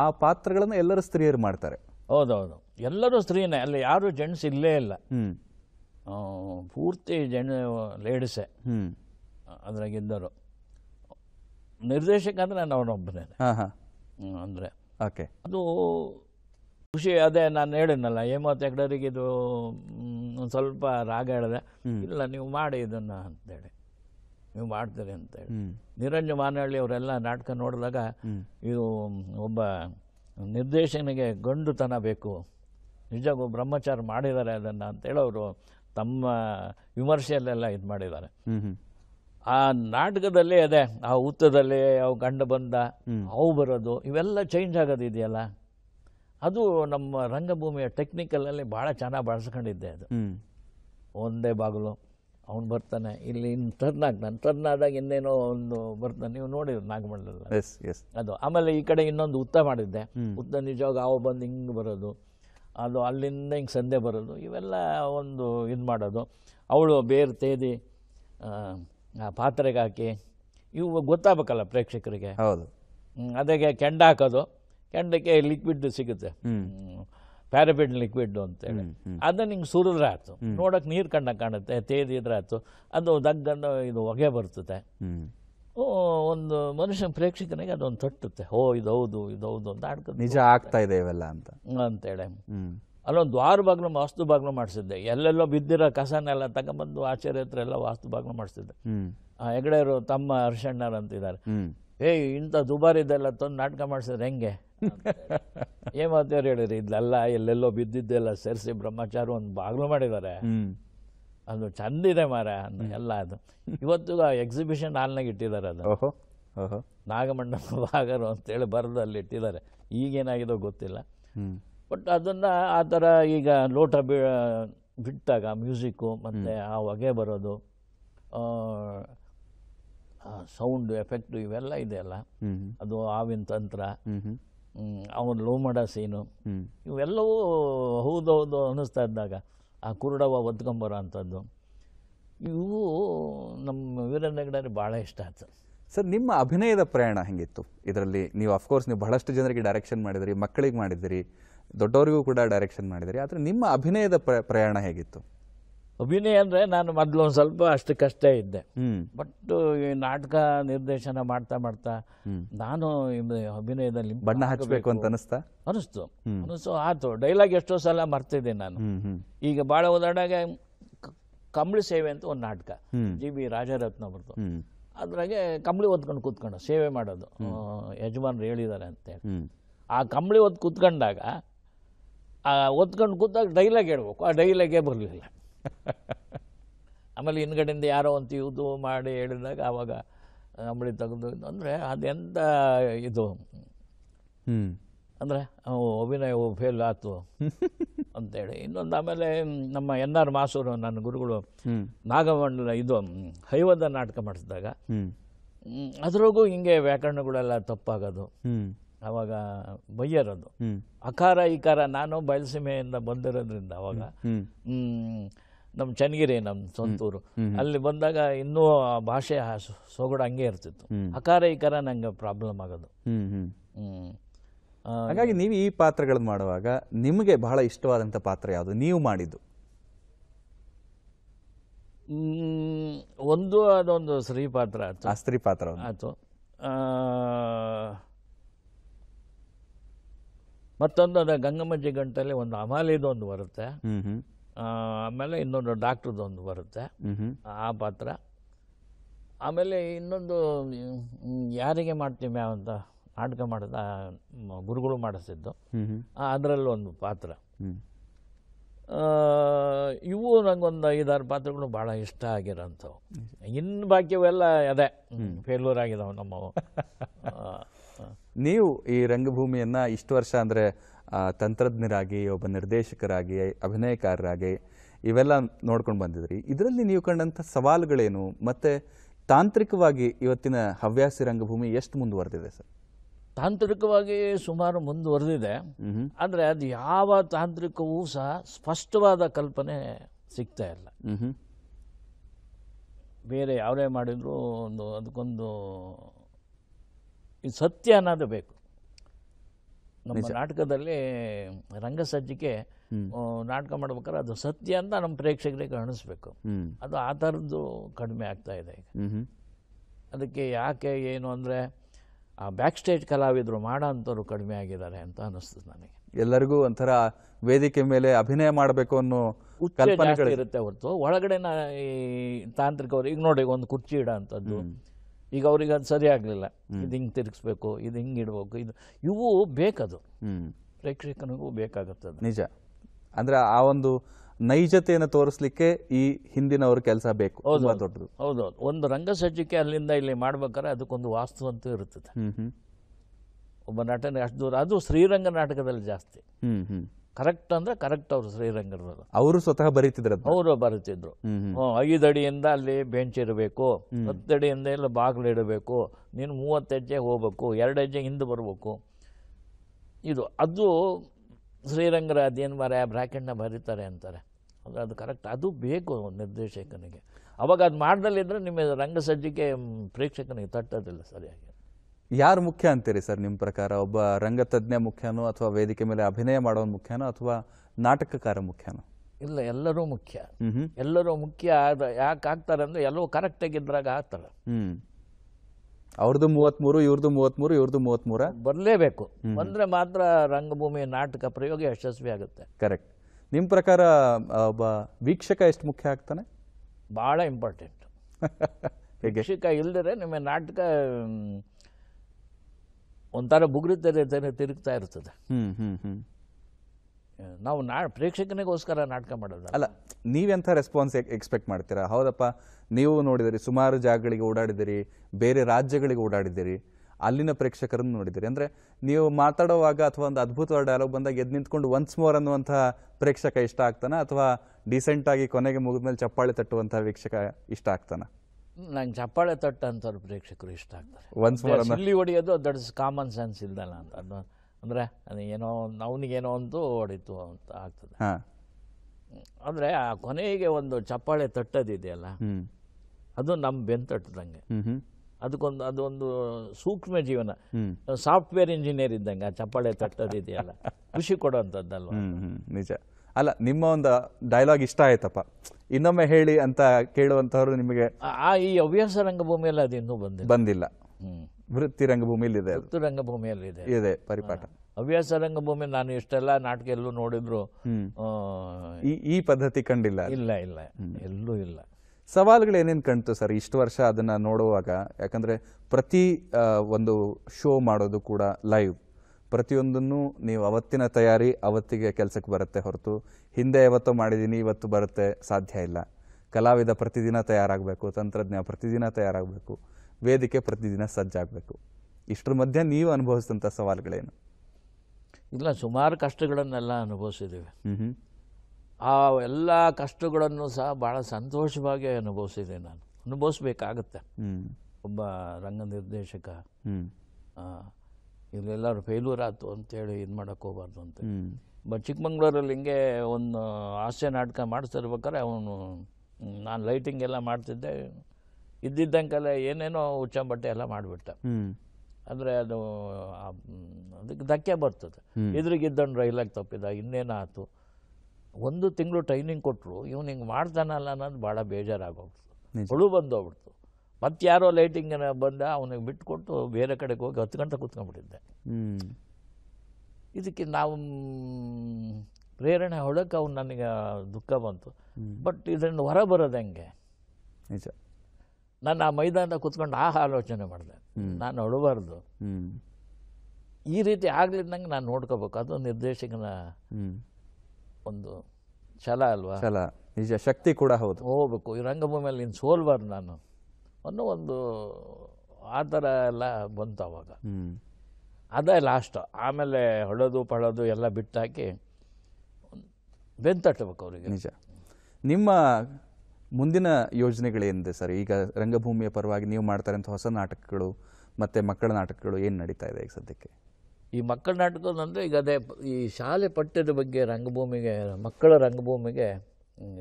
ಆ ಪಾತ್ರಗಳನ್ನ ಎಲ್ಲರೂ ಸ್ತ್ರೀಯರು ಮಾಡ್ತಾರೆ ಹೌದೌದು ಎಲ್ಲರೂ ಸ್ತ್ರೀನೇ ಅಲ್ಲಿ ಯಾರು ಜೆಂಟ್ಸ್ ಇಲ್ಲೇ ಇಲ್ಲ ಪೂರ್ತಿ ಜನ ಲೇಡಿಸೇ ಅದ್ರಾಗಿದ್ದರು ನಿರ್ದೇಶಕ ಅಂದರೆ ಅವನೊಬ್ಬನೇ ಅಂದರೆ ಓಕೆ ಅದು ಖುಷಿ ಅದೇ ನಾನು ಹೇಳಿದ್ನಲ್ಲ ಹೇಮತ್ ಹೆಗ್ಡರಿಗೆ ಇದು ಒಂದು ಸ್ವಲ್ಪ ರಾಗ ಹೇಳಿದೆ ಇಲ್ಲ ನೀವು ಮಾಡಿ ಇದನ್ನು ಅಂತೇಳಿ ನೀವು ಮಾಡ್ತೀರಿ ಅಂತೇಳಿ ನಿರಂಜ ಮಾನಹಳ್ಳಿ ಅವರೆಲ್ಲ ನಾಟಕ ನೋಡಿದಾಗ ಇದು ಒಬ್ಬ ನಿರ್ದೇಶನಿಗೆ ಗಂಡುತನ ಬೇಕು ನಿಜಕ್ಕೂ ಬ್ರಹ್ಮಚಾರ ಮಾಡಿದ್ದಾರೆ ಅದನ್ನು ಅಂತೇಳಿ ಅವರು ತಮ್ಮ ವಿಮರ್ಶೆಯಲ್ಲೆಲ್ಲ ಇದು ಮಾಡಿದ್ದಾರೆ ಆ ನಾಟಕದಲ್ಲಿ ಅದೇ ಆ ಊತದಲ್ಲಿ ಅವು ಗಂಡ ಬಂದ ಅವು ಬರೋದು ಇವೆಲ್ಲ ಚೇಂಜ್ ಆಗೋದಿದೆಯಲ್ಲ ಅದು ನಮ್ಮ ರಂಗಭೂಮಿಯ ಟೆಕ್ನಿಕಲಲ್ಲಿ ಭಾಳ ಚೆನ್ನಾಗಿ ಬಳಸ್ಕೊಂಡಿದ್ದೆ ಅದು ಒಂದೇ ಬಾಗಿಲು ಅವನು ಬರ್ತಾನೆ ಇಲ್ಲಿ ಇನ್ನು ಟರ್ನ್ ಆಗ್ತಾನೆ ಟರ್ನ್ ಆದಾಗ ಇನ್ನೇನೋ ಒಂದು ಬರ್ತಾನೆ ನೀವು ನೋಡಿದ್ರು ನಾಗಮಂಡಲ ಅದು ಆಮೇಲೆ ಈ ಕಡೆ ಇನ್ನೊಂದು ಉತ್ತ ಮಾಡಿದ್ದೆ ಉತ್ತ ನಿಜವಾಗ ಅವು ಬಂದು ಹಿಂಗೆ ಬರೋದು ಅದು ಅಲ್ಲಿಂದ ಹಿಂಗೆ ಸಂದೆ ಬರೋದು ಇವೆಲ್ಲ ಒಂದು ಇದು ಮಾಡೋದು ಅವಳು ಬೇರೆ ತೇದಿ ಪಾತ್ರೆಗೆ ಹಾಕಿ ಇವು ಗೊತ್ತಾಗಬೇಕಲ್ಲ ಪ್ರೇಕ್ಷಕರಿಗೆ ಹೌದು ಅದಕ್ಕೆ ಕೆಂಡ ಹಾಕೋದು ಕೆಂಡಕ್ಕೆ ಲಿಕ್ವಿಡ್ ಸಿಗುತ್ತೆ ಪ್ಯಾರಾಬಿಡ್ ಲಿಕ್ವಿಡ್ ಅಂತೇಳಿ ಅದನ್ನ ನಿಂಗೆ ಸುರಿದ್ರೆ ಆಯ್ತು ನೋಡಕ್ ನೀರು ಕಂಡ ಕಾಣುತ್ತೆ ತೇದಿದ್ರೆ ಆಯ್ತು ಅದು ದಗ್ಗನ್ನು ಇದು ಹೊಗೆ ಬರ್ತದೆ ಒಂದು ಮನುಷ್ಯನ ಪ್ರೇಕ್ಷಕನಿಗೆ ಅದೊಂದು ತಟ್ಟುತ್ತೆ ಹೋ ಇದು ಹೌದು ಇದು ಹೌದು ಅಂತ ನಿಜ ಆಗ್ತಾ ಇದೆ ಇವೆಲ್ಲ ಅಂತ ಅಂತೇಳಿ ಅಲ್ಲೊಂದು ದ್ವಾರ ಬಾಗ್ಲು ವಾಸ್ತು ಬಾಗ್ಲು ಮಾಡಿಸಿದ್ದೆ ಎಲ್ಲೆಲ್ಲೋ ಬಿದ್ದಿರೋ ಕಸನೆಲ್ಲ ತಗೊಂಬಂದು ಆಚಾರ್ಯ ಹತ್ರ ಎಲ್ಲ ವಾಸ್ತು ಬಾಗ್ಲು ಮಾಡಿಸಿದ್ದೆ ಆ ಹೆಗಡೆಯವರು ತಮ್ಮ ಹರ್ಷಣ್ಣರ್ ಅಂತಿದ್ದಾರೆ ಏಯ್ ಇಂಥ ದುಬಾರಿದೆಲ್ಲ ತಂದು ನಾಟಕ ಮಾಡಿಸಿದ್ರೆ ಹೆಂಗೆ ಏಮಾದೇವ್ರು ಹೇಳಿರಿ ಇದ್ಲೆಲ್ಲ ಎಲ್ಲೆಲ್ಲೋ ಬಿದ್ದಿದ್ದೆಲ್ಲ ಸೇರಿಸಿ ಬ್ರಹ್ಮಚಾರ ಒಂದು ಬಾಗಿಲು ಮಾಡಿದ್ದಾರೆ ಅದು ಚಂದಿದೆ ಮಾರ ಎಲ್ಲ ಅದು ಇವತ್ತು ಎಕ್ಸಿಬಿಷನ್ ಹಾಲ್ನಾಗ ಇಟ್ಟಿದ್ದಾರೆ ಅದು ನಾಗಮಂಡಪ ಭಾಗರು ಅಂತೇಳಿ ಬರೆದು ಅಲ್ಲಿ ಇಟ್ಟಿದ್ದಾರೆ ಈಗೇನಾಗಿದೋ ಗೊತ್ತಿಲ್ಲ ಬಟ್ ಅದನ್ನು ಆ ಥರ ಈಗ ಲೋಟ ಬಿ ಬಿಟ್ಟಾಗ ಮ್ಯೂಸಿಕ್ಕು ಮತ್ತೆ ಆ ಹೊಗೆ ಬರೋದು ಸೌಂಡ್ ಎಫೆಕ್ಟು ಇವೆಲ್ಲ ಇದೆಯಲ್ಲ ಅದು ಆವಿನ ತಂತ್ರ ಅವನ ಲೋ ಸೀನು ಇವೆಲ್ಲವೂ ಹೌದು ಹೌದು ಅನ್ನಿಸ್ತಾ ಇದ್ದಾಗ ಆ ಕುರುಡವ ಒದ್ಕೊಂಬರೋ ಅಂಥದ್ದು ಇವು ನಮ್ಮ ವೀರನಗಡಲ್ಲಿ ಭಾಳ ಇಷ್ಟ ಆಯ್ತು ಸರ್ ನಿಮ್ಮ ಅಭಿನಯದ ಪ್ರಯಾಣ ಹೆಂಗಿತ್ತು ಇದರಲ್ಲಿ ನೀವು ಅಫ್ಕೋರ್ಸ್ ನೀವು ಬಹಳಷ್ಟು ಜನರಿಗೆ ಡೈರೆಕ್ಷನ್ ಮಾಡಿದಿರಿ ಮಕ್ಕಳಿಗೆ ಮಾಡಿದಿರಿ ದೊಡ್ಡವರಿಗೂ ಕೂಡ ಡೈರೆಕ್ಷನ್ ಮಾಡಿದಿರಿ ಆದರೆ ನಿಮ್ಮ ಅಭಿನಯದ ಪ್ರಯಾಣ ಹೇಗಿತ್ತು ಅಭಿನಯ ಅಂದರೆ ನಾನು ಒಂದು ಸ್ವಲ್ಪ ಅಷ್ಟಕ್ಕಷ್ಟೇ ಇದ್ದೆ ಬಟ್ ಈ ನಾಟಕ ನಿರ್ದೇಶನ ಮಾಡ್ತಾ ಮಾಡ್ತಾ ನಾನು ಅಭಿನಯದಲ್ಲಿ ಬಣ್ಣ ಹಚ್ಚಬೇಕು ಅಂತ ಅನಿಸ್ತಾ ಅನಿಸ್ತು ಅನಿಸ್ತು ಆತು ಡೈಲಾಗ್ ಎಷ್ಟೋ ಸಲ ಮರ್ತಿದ್ದೆ ನಾನು ಈಗ ಭಾಳ ಉದಾಹರಣೆಗೆ ಕಂಬಳಿ ಸೇವೆ ಅಂತ ಒಂದು ನಾಟಕ ಜಿ ಬಿ ರಾಜರತ್ನ ಬರ್ತು ಅದ್ರಾಗೆ ಕಂಬಳಿ ಒತ್ಕೊಂಡು ಕೂತ್ಕೊಂಡು ಸೇವೆ ಮಾಡೋದು ಯಜಮಾನ್ರು ಹೇಳಿದ್ದಾರೆ ಅಂತೇಳಿ ಆ ಕಂಬಳಿ ಓದ್ ಕೂತ್ಕೊಂಡಾಗ ಆ ಒತ್ಕೊಂಡು ಕೂತಾಗ ಡೈಲಾಗ್ ಹೇಳ್ಬೇಕು ಆ ಡೈಲಾಗೇ ಬರಲಿಲ್ಲ ಆಮೇಲೆ ಹಿಂದ್ಗಡೆಯಿಂದ ಯಾರೋ ಒಂದು ಇದು ಮಾಡಿ ಹೇಳಿದಾಗ ಆವಾಗ ಅಂಬಳಿ ತೆಗೆದು ಅಂದರೆ ಅದೆಂಥ ಇದು ಅಂದರೆ ಅಭಿನಯ ಫೇಲ್ ಆಯ್ತು ಅಂತೇಳಿ ಇನ್ನೊಂದು ಆಮೇಲೆ ನಮ್ಮ ಎನ್ ಆರ್ ಮಾಸೂರು ನನ್ನ ಗುರುಗಳು ನಾಗಮಂಡಲ ಇದು ಹೈವದ ನಾಟಕ ಮಾಡಿಸಿದಾಗ ಅದ್ರಾಗೂ ಹಿಂಗೆ ವ್ಯಾಕರಣಗಳೆಲ್ಲ ತಪ್ಪಾಗೋದು ಅವಾಗ ಬಯ್ಯರೋದು ಅಕಾರ ಇಕಾರ ನಾನು ಬಯಲಸೀಮೆಯಿಂದ ಬಂದಿರೋದ್ರಿಂದ ಅವಾಗ ನಮ್ಮ ಚನ್ನಗಿರಿ ನಮ್ಮ ಸೊಂತೂರು ಅಲ್ಲಿ ಬಂದಾಗ ಇನ್ನೂ ಭಾಷೆ ಸೊಗಡ ಹಂಗೆ ಇರ್ತಿತ್ತು ಹಕಾರ ಈಕಾರ ನಂಗೆ ಪ್ರಾಬ್ಲಮ್ ಆಗೋದು ಹಾಗಾಗಿ ನೀವು ಈ ಪಾತ್ರಗಳನ್ನು ಮಾಡುವಾಗ ನಿಮಗೆ ಬಹಳ ಇಷ್ಟವಾದಂಥ ಪಾತ್ರ ಯಾವುದು ನೀವು ಮಾಡಿದ್ದು ಒಂದು ಅದೊಂದು ಸ್ತ್ರೀ ಪಾತ್ರ ಆಯ್ತು ಸ್ತ್ರೀ ಪಾತ್ರ ಆಯಿತು ಮತ್ತೊಂದು ಅದ ಗಂಗಮ್ಮಜ್ಜಿ ಗಂಟಲ್ಲಿ ಒಂದು ಅಮಾಲಿದೊಂದು ಒಂದು ಬರುತ್ತೆ ಆಮೇಲೆ ಇನ್ನೊಂದು ಒಂದು ಬರುತ್ತೆ ಆ ಪಾತ್ರ ಆಮೇಲೆ ಇನ್ನೊಂದು ಯಾರಿಗೆ ಮಾಡ್ತೀವಿ ಅಂತ ನಾಟಕ ಮಾಡಿದ ಗುರುಗಳು ಮಾಡಿಸಿದ್ದು ಒಂದು ಪಾತ್ರ ಇವು ನನಗೊಂದು ಐದಾರು ಪಾತ್ರಗಳು ಭಾಳ ಇಷ್ಟ ಆಗಿರೋಂಥವು ಇನ್ನು ಬಾಕಿವೆಲ್ಲ ಅದೇ ಫೇಲ್ಯೂರ್ ಆಗಿದಾವೆ ನಮ್ಮವು ನೀವು ಈ ರಂಗಭೂಮಿಯನ್ನು ಇಷ್ಟು ವರ್ಷ ಅಂದರೆ ತಂತ್ರಜ್ಞರಾಗಿ ಒಬ್ಬ ನಿರ್ದೇಶಕರಾಗಿ ಅಭಿನಯಕಾರರಾಗಿ ಇವೆಲ್ಲ ನೋಡ್ಕೊಂಡು ಬಂದಿದ್ರಿ ಇದರಲ್ಲಿ ನೀವು ಕಂಡಂಥ ಸವಾಲುಗಳೇನು ಮತ್ತು ತಾಂತ್ರಿಕವಾಗಿ ಇವತ್ತಿನ ಹವ್ಯಾಸಿ ರಂಗಭೂಮಿ ಎಷ್ಟು ಮುಂದುವರೆದಿದೆ ಸರ್ ತಾಂತ್ರಿಕವಾಗಿ ಸುಮಾರು ಮುಂದುವರೆದಿದೆ ಆದರೆ ಅದು ಯಾವ ತಾಂತ್ರಿಕವೂ ಸಹ ಸ್ಪಷ್ಟವಾದ ಕಲ್ಪನೆ ಸಿಗ್ತಾ ಇಲ್ಲ ಬೇರೆ ಯಾರೇ ಮಾಡಿದರೂ ಒಂದು ಅದಕ್ಕೊಂದು ಸತ್ಯ ಅನ್ನೋದು ಬೇಕು ನಮ್ಮ ನಾಟಕದಲ್ಲಿ ರಂಗಸಜ್ಜಿಕೆ ನಾಟಕ ಮಾಡ್ಬೇಕಾದ್ರೆ ಅದು ಸತ್ಯ ಅಂತ ನಮ್ಮ ಪ್ರೇಕ್ಷಕರಿಗೆ ಅನಿಸ್ಬೇಕು ಅದು ಆ ಥರದ್ದು ಕಡಿಮೆ ಆಗ್ತಾ ಇದೆ ಈಗ ಅದಕ್ಕೆ ಯಾಕೆ ಏನು ಅಂದರೆ ಆ ಬ್ಯಾಕ್ ಸ್ಟೇಜ್ ಕಲಾವಿದರು ಅಂಥವ್ರು ಕಡಿಮೆ ಆಗಿದ್ದಾರೆ ಅಂತ ಅನಿಸ್ತದೆ ನನಗೆ ಎಲ್ಲರಿಗೂ ಒಂಥರ ವೇದಿಕೆ ಮೇಲೆ ಅಭಿನಯ ಮಾಡಬೇಕು ಅನ್ನೋ ಕಲ್ಪನೆ ಇರುತ್ತೆ ಹೊರತು ಒಳಗಡೆ ಈ ತಾಂತ್ರಿಕವರು ಈಗ ನೋಡಿ ಒಂದು ಕುರ್ಚಿ ಇಡೋ ಅಂಥದ್ದು ಈಗ ಅವ್ರಿಗೆ ಅದು ಸರಿ ಆಗಲಿಲ್ಲ ಇದು ಹಿಂಗೆ ತಿರುಗಿಸ್ಬೇಕು ಇದು ಹಿಂಗೆ ಇಡಬೇಕು ಇದು ಇವು ಬೇಕದು ಪ್ರೇಕ್ಷಕನಿಗೂ ಅದು ನಿಜ ಅಂದರೆ ಆ ಒಂದು ನೈಜತೆಯನ್ನು ತೋರಿಸ್ಲಿಕ್ಕೆ ಈ ಹಿಂದಿನವ್ರ ಕೆಲಸ ಬೇಕು ದೊಡ್ಡದು ಹೌದು ಒಂದು ರಂಗಸಜ್ಜಿಕೆ ಅಲ್ಲಿಂದ ಇಲ್ಲಿ ಮಾಡ್ಬೇಕಾದ್ರೆ ಅದಕ್ಕೊಂದು ವಾಸ್ತು ಅಂತೂ ಇರುತ್ತದೆ ಒಬ್ಬ ನಟನೆ ಅಷ್ಟು ದೂರ ಅದು ಶ್ರೀರಂಗ ನಾಟಕದಲ್ಲಿ ಜಾಸ್ತಿ ಕರೆಕ್ಟ್ ಅಂದ್ರೆ ಕರೆಕ್ಟ್ ಅವರು ಶ್ರೀರಂಗರು ಅವರು ಸ್ವತಃ ಬರೀತಿದ್ರು ಅವರು ಬರೀತಿದ್ರು ಐದು ಅಡಿಯಿಂದ ಅಲ್ಲಿ ಬೆಂಚ್ ಇರಬೇಕು ಹತ್ತಡಿಯಿಂದ ಅಡಿಯಿಂದ ಎಲ್ಲ ಬಾಗಿಲು ಇಡಬೇಕು ನೀನು ಮೂವತ್ತು ಹೆಜ್ಜೆ ಹೋಗ್ಬೇಕು ಎರಡು ಹೆಜ್ಜೆ ಹಿಂದೆ ಬರಬೇಕು ಇದು ಅದು ಶ್ರೀರಂಗರ ಅದೇನು ಆ ಬ್ರ್ಯಾಕೆಟ್ನ ಬರೀತಾರೆ ಅಂತಾರೆ ಅದು ಅದು ಕರೆಕ್ಟ್ ಅದು ಬೇಕು ನಿರ್ದೇಶಕನಿಗೆ ಅವಾಗ ಅದು ಮಾಡ್ದಲ್ಲಿದ್ದರೆ ನಿಮ್ಮ ರಂಗಸಜ್ಜಿಗೆ ಪ್ರೇಕ್ಷಕನಿಗೆ ತಟ್ಟೋದಿಲ್ಲ ಸರಿಯಾಗಿ ಯಾರು ಮುಖ್ಯ ಅಂತೀರಿ ಸರ್ ನಿಮ್ಮ ಪ್ರಕಾರ ಒಬ್ಬ ರಂಗತಜ್ಞ ಮುಖ್ಯನೋ ಅಥವಾ ವೇದಿಕೆ ಮೇಲೆ ಅಭಿನಯ ಮಾಡೋ ಮುಖ್ಯನೋ ಅಥವಾ ನಾಟಕಕಾರ ಮುಖ್ಯನೋ ಇಲ್ಲ ಎಲ್ಲರೂ ಮುಖ್ಯ ಎಲ್ಲರೂ ಮುಖ್ಯ ಯಾಕೆ ಆಗ್ತಾರೆ ಅಂದ್ರೆ ಎಲ್ಲವೂ ಕರೆಕ್ಟ್ ಆಗಿದ್ರಾಗ ಆಗ್ತಾರೆ ಅವ್ರದ್ದು ಮೂವತ್ಮೂರು ಇವ್ರದ್ದು ಮೂವತ್ಮೂರು ಇವ್ರದ್ದು ಮೂವತ್ಮೂರ ಬರಲೇಬೇಕು ಬಂದ್ರೆ ಮಾತ್ರ ರಂಗಭೂಮಿ ನಾಟಕ ಪ್ರಯೋಗ ಯಶಸ್ವಿ ಆಗುತ್ತೆ ಕರೆಕ್ಟ್ ನಿಮ್ಮ ಪ್ರಕಾರ ಒಬ್ಬ ವೀಕ್ಷಕ ಎಷ್ಟು ಮುಖ್ಯ ಆಗ್ತಾನೆ ಭಾಳ ಇಂಪಾರ್ಟೆಂಟ್ ವೀಕ್ಷಕ ಇಲ್ಲದ್ರೆ ನಿಮ್ಮ ನಾಟಕ ಒಂಥರ ಬುಗುರಿ ತೆರೆ ತಿರುಗ್ತಾ ಇರ್ತದೆ ನಾವು ನಾ ಪ್ರೇಕ್ಷಕನಿಗೋಸ್ಕರ ನಾಟಕ ಮಾಡೋದು ಅಲ್ಲ ನೀವೆಂಥ ರೆಸ್ಪಾನ್ಸ್ ಎಕ್ಸ್ಪೆಕ್ಟ್ ಮಾಡ್ತೀರಾ ಹೌದಪ್ಪ ನೀವು ನೋಡಿದಿರಿ ಸುಮಾರು ಜಾಗಗಳಿಗೆ ಓಡಾಡಿದಿರಿ ಬೇರೆ ರಾಜ್ಯಗಳಿಗೆ ಓಡಾಡಿದಿರಿ ಅಲ್ಲಿನ ಪ್ರೇಕ್ಷಕರನ್ನು ನೋಡಿದಿರಿ ಅಂದರೆ ನೀವು ಮಾತಾಡುವಾಗ ಅಥವಾ ಒಂದು ಅದ್ಭುತವಾದ ಡೈಲಾಗ್ ಬಂದಾಗ ಎದ್ದು ನಿಂತ್ಕೊಂಡು ಒನ್ಸ್ ಮೋರ್ ಅನ್ನುವಂಥ ಪ್ರೇಕ್ಷಕ ಇಷ್ಟ ಆಗ್ತಾನ ಅಥವಾ ಡೀಸೆಂಟಾಗಿ ಕೊನೆಗೆ ಮುಗಿದ್ಮೇಲೆ ಚಪ್ಪಾಳೆ ತಟ್ಟುವಂಥ ವೀಕ್ಷಕ ಇಷ್ಟ ಆಗ್ತಾನ ನಂಗೆ ಚಪ್ಪಾಳೆ ತಟ್ಟ ಅಂತವ್ರು ಪ್ರೇಕ್ಷಕರು ಇಷ್ಟ ಆಗ್ತಾರೆ ಇಲ್ಲಿ ಹೊಡೆಯೋದು ದಟ್ ಇಸ್ ಕಾಮನ್ ಸೆನ್ಸ್ ಇಲ್ದಲ್ಲ ಅಂತ ಅದು ಅಂದರೆ ಏನೋ ಅವನಿಗೇನೋ ಒಂದು ಹೊಡಿತು ಅಂತ ಆಗ್ತದೆ ಅಂದರೆ ಆ ಕೊನೆಗೆ ಒಂದು ಚಪ್ಪಾಳೆ ತಟ್ಟದಿದೆಯಲ್ಲ ಅದು ನಮ್ಮ ಬೆನ್ ತಟ್ಟದಂಗೆ ಅದಕ್ಕೊಂದು ಅದೊಂದು ಸೂಕ್ಷ್ಮ ಜೀವನ ಸಾಫ್ಟ್ವೇರ್ ಇಂಜಿನಿಯರ್ ಇದ್ದಂಗೆ ಆ ಚಪ್ಪಾಳೆ ತಟ್ಟದಿದೆಯಲ್ಲ ಖುಷಿ ಕೊಡೋ ಕೊಡೋಂಥದ್ದಲ್ವ ನಿಜ ಅಲ್ಲ ನಿಮ್ಮ ಒಂದು ಡೈಲಾಗ್ ಇಷ್ಟ ಆಯ್ತಪ್ಪ ಇನ್ನೊಮ್ಮೆ ಹೇಳಿ ಅಂತ ಕೇಳುವಂತವ್ರು ನಿಮಗೆ ಆ ಈ ಹವ್ಯಾಸ ರಂಗಭೂಮಿಯಲ್ಲಿ ಅದು ಇನ್ನೂ ಬಂದಿಲ್ಲ ಬಂದಿಲ್ಲ ವೃತ್ತಿ ರಂಗಭೂಮಿಯಲ್ಲಿ ಇದೆ ವೃತ್ತಿ ರಂಗಭೂಮಿಯಲ್ಲಿ ಇದೆ ಇದೆ ಪರಿಪಾಠ ಹವ್ಯಾಸ ರಂಗಭೂಮಿ ನಾನು ಇಷ್ಟೆಲ್ಲ ನಾಟಕ ಎಲ್ಲೂ ನೋಡಿದ್ರು ಈ ಈ ಪದ್ಧತಿ ಕಂಡಿಲ್ಲ ಇಲ್ಲ ಇಲ್ಲ ಎಲ್ಲೂ ಇಲ್ಲ ಸವಾಲುಗಳು ಏನೇನು ಕಣ್ತು ಸರ್ ಇಷ್ಟು ವರ್ಷ ಅದನ್ನ ನೋಡುವಾಗ ಯಾಕಂದ್ರೆ ಪ್ರತಿ ಒಂದು ಶೋ ಮಾಡೋದು ಕೂಡ ಲೈವ್ ಪ್ರತಿಯೊಂದನ್ನು ನೀವು ಅವತ್ತಿನ ತಯಾರಿ ಅವತ್ತಿಗೆ ಕೆಲಸಕ್ಕೆ ಬರುತ್ತೆ ಹೊರತು ಹಿಂದೆ ಯಾವತ್ತೋ ಮಾಡಿದ್ದೀನಿ ಇವತ್ತು ಬರುತ್ತೆ ಸಾಧ್ಯ ಇಲ್ಲ ಕಲಾವಿದ ಪ್ರತಿದಿನ ತಯಾರಾಗಬೇಕು ತಂತ್ರಜ್ಞ ಪ್ರತಿದಿನ ತಯಾರಾಗಬೇಕು ವೇದಿಕೆ ಪ್ರತಿದಿನ ಸಜ್ಜಾಗಬೇಕು ಇಷ್ಟರ ಮಧ್ಯೆ ನೀವು ಅನುಭವಿಸಿದಂಥ ಸವಾಲುಗಳೇನು ಇಲ್ಲ ಸುಮಾರು ಕಷ್ಟಗಳನ್ನೆಲ್ಲ ಅನುಭವಿಸಿದ್ದೀವಿ ಆ ಎಲ್ಲ ಕಷ್ಟಗಳನ್ನು ಸಹ ಭಾಳ ಸಂತೋಷವಾಗಿ ಅನುಭವಿಸಿದೆ ನಾನು ಅನುಭವಿಸ್ಬೇಕಾಗತ್ತೆ ಒಬ್ಬ ರಂಗ ನಿರ್ದೇಶಕ ಇಲ್ಲೆಲ್ಲರೂ ಫೇಲ್ಯೂರ್ ಆಯಿತು ಅಂತೇಳಿ ಇದು ಮಾಡೋಕ್ಕೆ ಹೋಗಬಾರ್ದು ಅಂತ ಬಟ್ ಚಿಕ್ಕಮಂಗ್ಳೂರಲ್ಲಿ ಹಿಂಗೆ ಒಂದು ಹಾಸ್ಯ ನಾಟಕ ಮಾಡಿಸ್ತಿರ್ಬೇಕಾದ್ರೆ ಅವನು ನಾನು ಲೈಟಿಂಗ್ ಎಲ್ಲ ಮಾಡ್ತಿದ್ದೆ ಇದ್ದಿದ್ದಂಗೆಲ್ಲ ಏನೇನೋ ಬಟ್ಟೆ ಎಲ್ಲ ಮಾಡಿಬಿಟ್ಟ ಅಂದರೆ ಅದು ಅದಕ್ಕೆ ಧಕ್ಕೆ ಬರ್ತದೆ ಇದ್ರಿಗಿದ್ದೊಂದು ರೈಲಾಗಿ ತಪ್ಪಿದ ಇನ್ನೇನಾಯ್ತು ಒಂದು ತಿಂಗಳು ಟ್ರೈನಿಂಗ್ ಕೊಟ್ಟರು ಇವನು ಹಿಂಗೆ ಮಾಡ್ತಾನಲ್ಲ ಅನ್ನೋದು ಭಾಳ ಬೇಜಾರಾಗೋಗ್ಬಿಡ್ತು ಹುಳು ಬಂದೋಗ್ಬಿಡ್ತು ಮತ್ತೆ ಯಾರೋ ಲೈಟಿಂಗ್ ಬಂದ ಅವನಿಗೆ ಬಿಟ್ಟುಕೊಟ್ಟು ಬೇರೆ ಕಡೆಗೆ ಹೋಗಿ ಹತ್ತು ಗಂಟೆ ಕೂತ್ಕೊಂಡ್ಬಿಟ್ಟಿದ್ದೆ ಇದಕ್ಕೆ ನಾವು ಪ್ರೇರಣೆ ಹೊಡಕ್ಕೆ ಅವ್ನು ನನಗೆ ದುಃಖ ಬಂತು ಬಟ್ ಇದರಿಂದ ಹೊರ ಬರೋದು ಹೆಂಗೆ ನಿಜ ನಾನು ಆ ಮೈದಾನದ ಕೂತ್ಕೊಂಡು ಆ ಆಲೋಚನೆ ಮಾಡಿದೆ ನಾನು ಹೊಡಬಾರ್ದು ಈ ರೀತಿ ಆಗ್ಲಿದ್ದಂಗೆ ನಾನು ನೋಡ್ಕೋಬೇಕು ಅದು ನಿರ್ದೇಶಕನ ಒಂದು ಛಲ ಅಲ್ವಾ ಛಲ ನಿಜ ಶಕ್ತಿ ಕೂಡ ಹೌದು ಹೋಗ್ಬೇಕು ಈ ರಂಗಭೂಮಿಯಲ್ಲಿ ನೀನು ಸೋಲ್ಬಾರ್ದು ನಾನು ಅನ್ನೋ ಒಂದು ಆ ಥರ ಎಲ್ಲ ಬಂತು ಅವಾಗ ಅದೇ ಲಾಸ್ಟ್ ಆಮೇಲೆ ಹೊಳೆದು ಪಳೋದು ಎಲ್ಲ ಬಿಟ್ಟಾಕಿ ಬೆಂತಟ್ಟಬೇಕು ಅವರಿಗೆ ನಿಜ ನಿಮ್ಮ ಮುಂದಿನ ಯೋಜನೆಗಳೇನಿದೆ ಸರ್ ಈಗ ರಂಗಭೂಮಿಯ ಪರವಾಗಿ ನೀವು ಮಾಡ್ತಾರೆ ಅಂತ ಹೊಸ ನಾಟಕಗಳು ಮತ್ತು ಮಕ್ಕಳ ನಾಟಕಗಳು ಏನು ನಡೀತಾ ಇದೆ ಈಗ ಸದ್ಯಕ್ಕೆ ಈ ಮಕ್ಕಳ ನಾಟಕದಂದರೆ ಈಗ ಅದೇ ಈ ಶಾಲೆ ಪಠ್ಯದ ಬಗ್ಗೆ ರಂಗಭೂಮಿಗೆ ಮಕ್ಕಳ ರಂಗಭೂಮಿಗೆ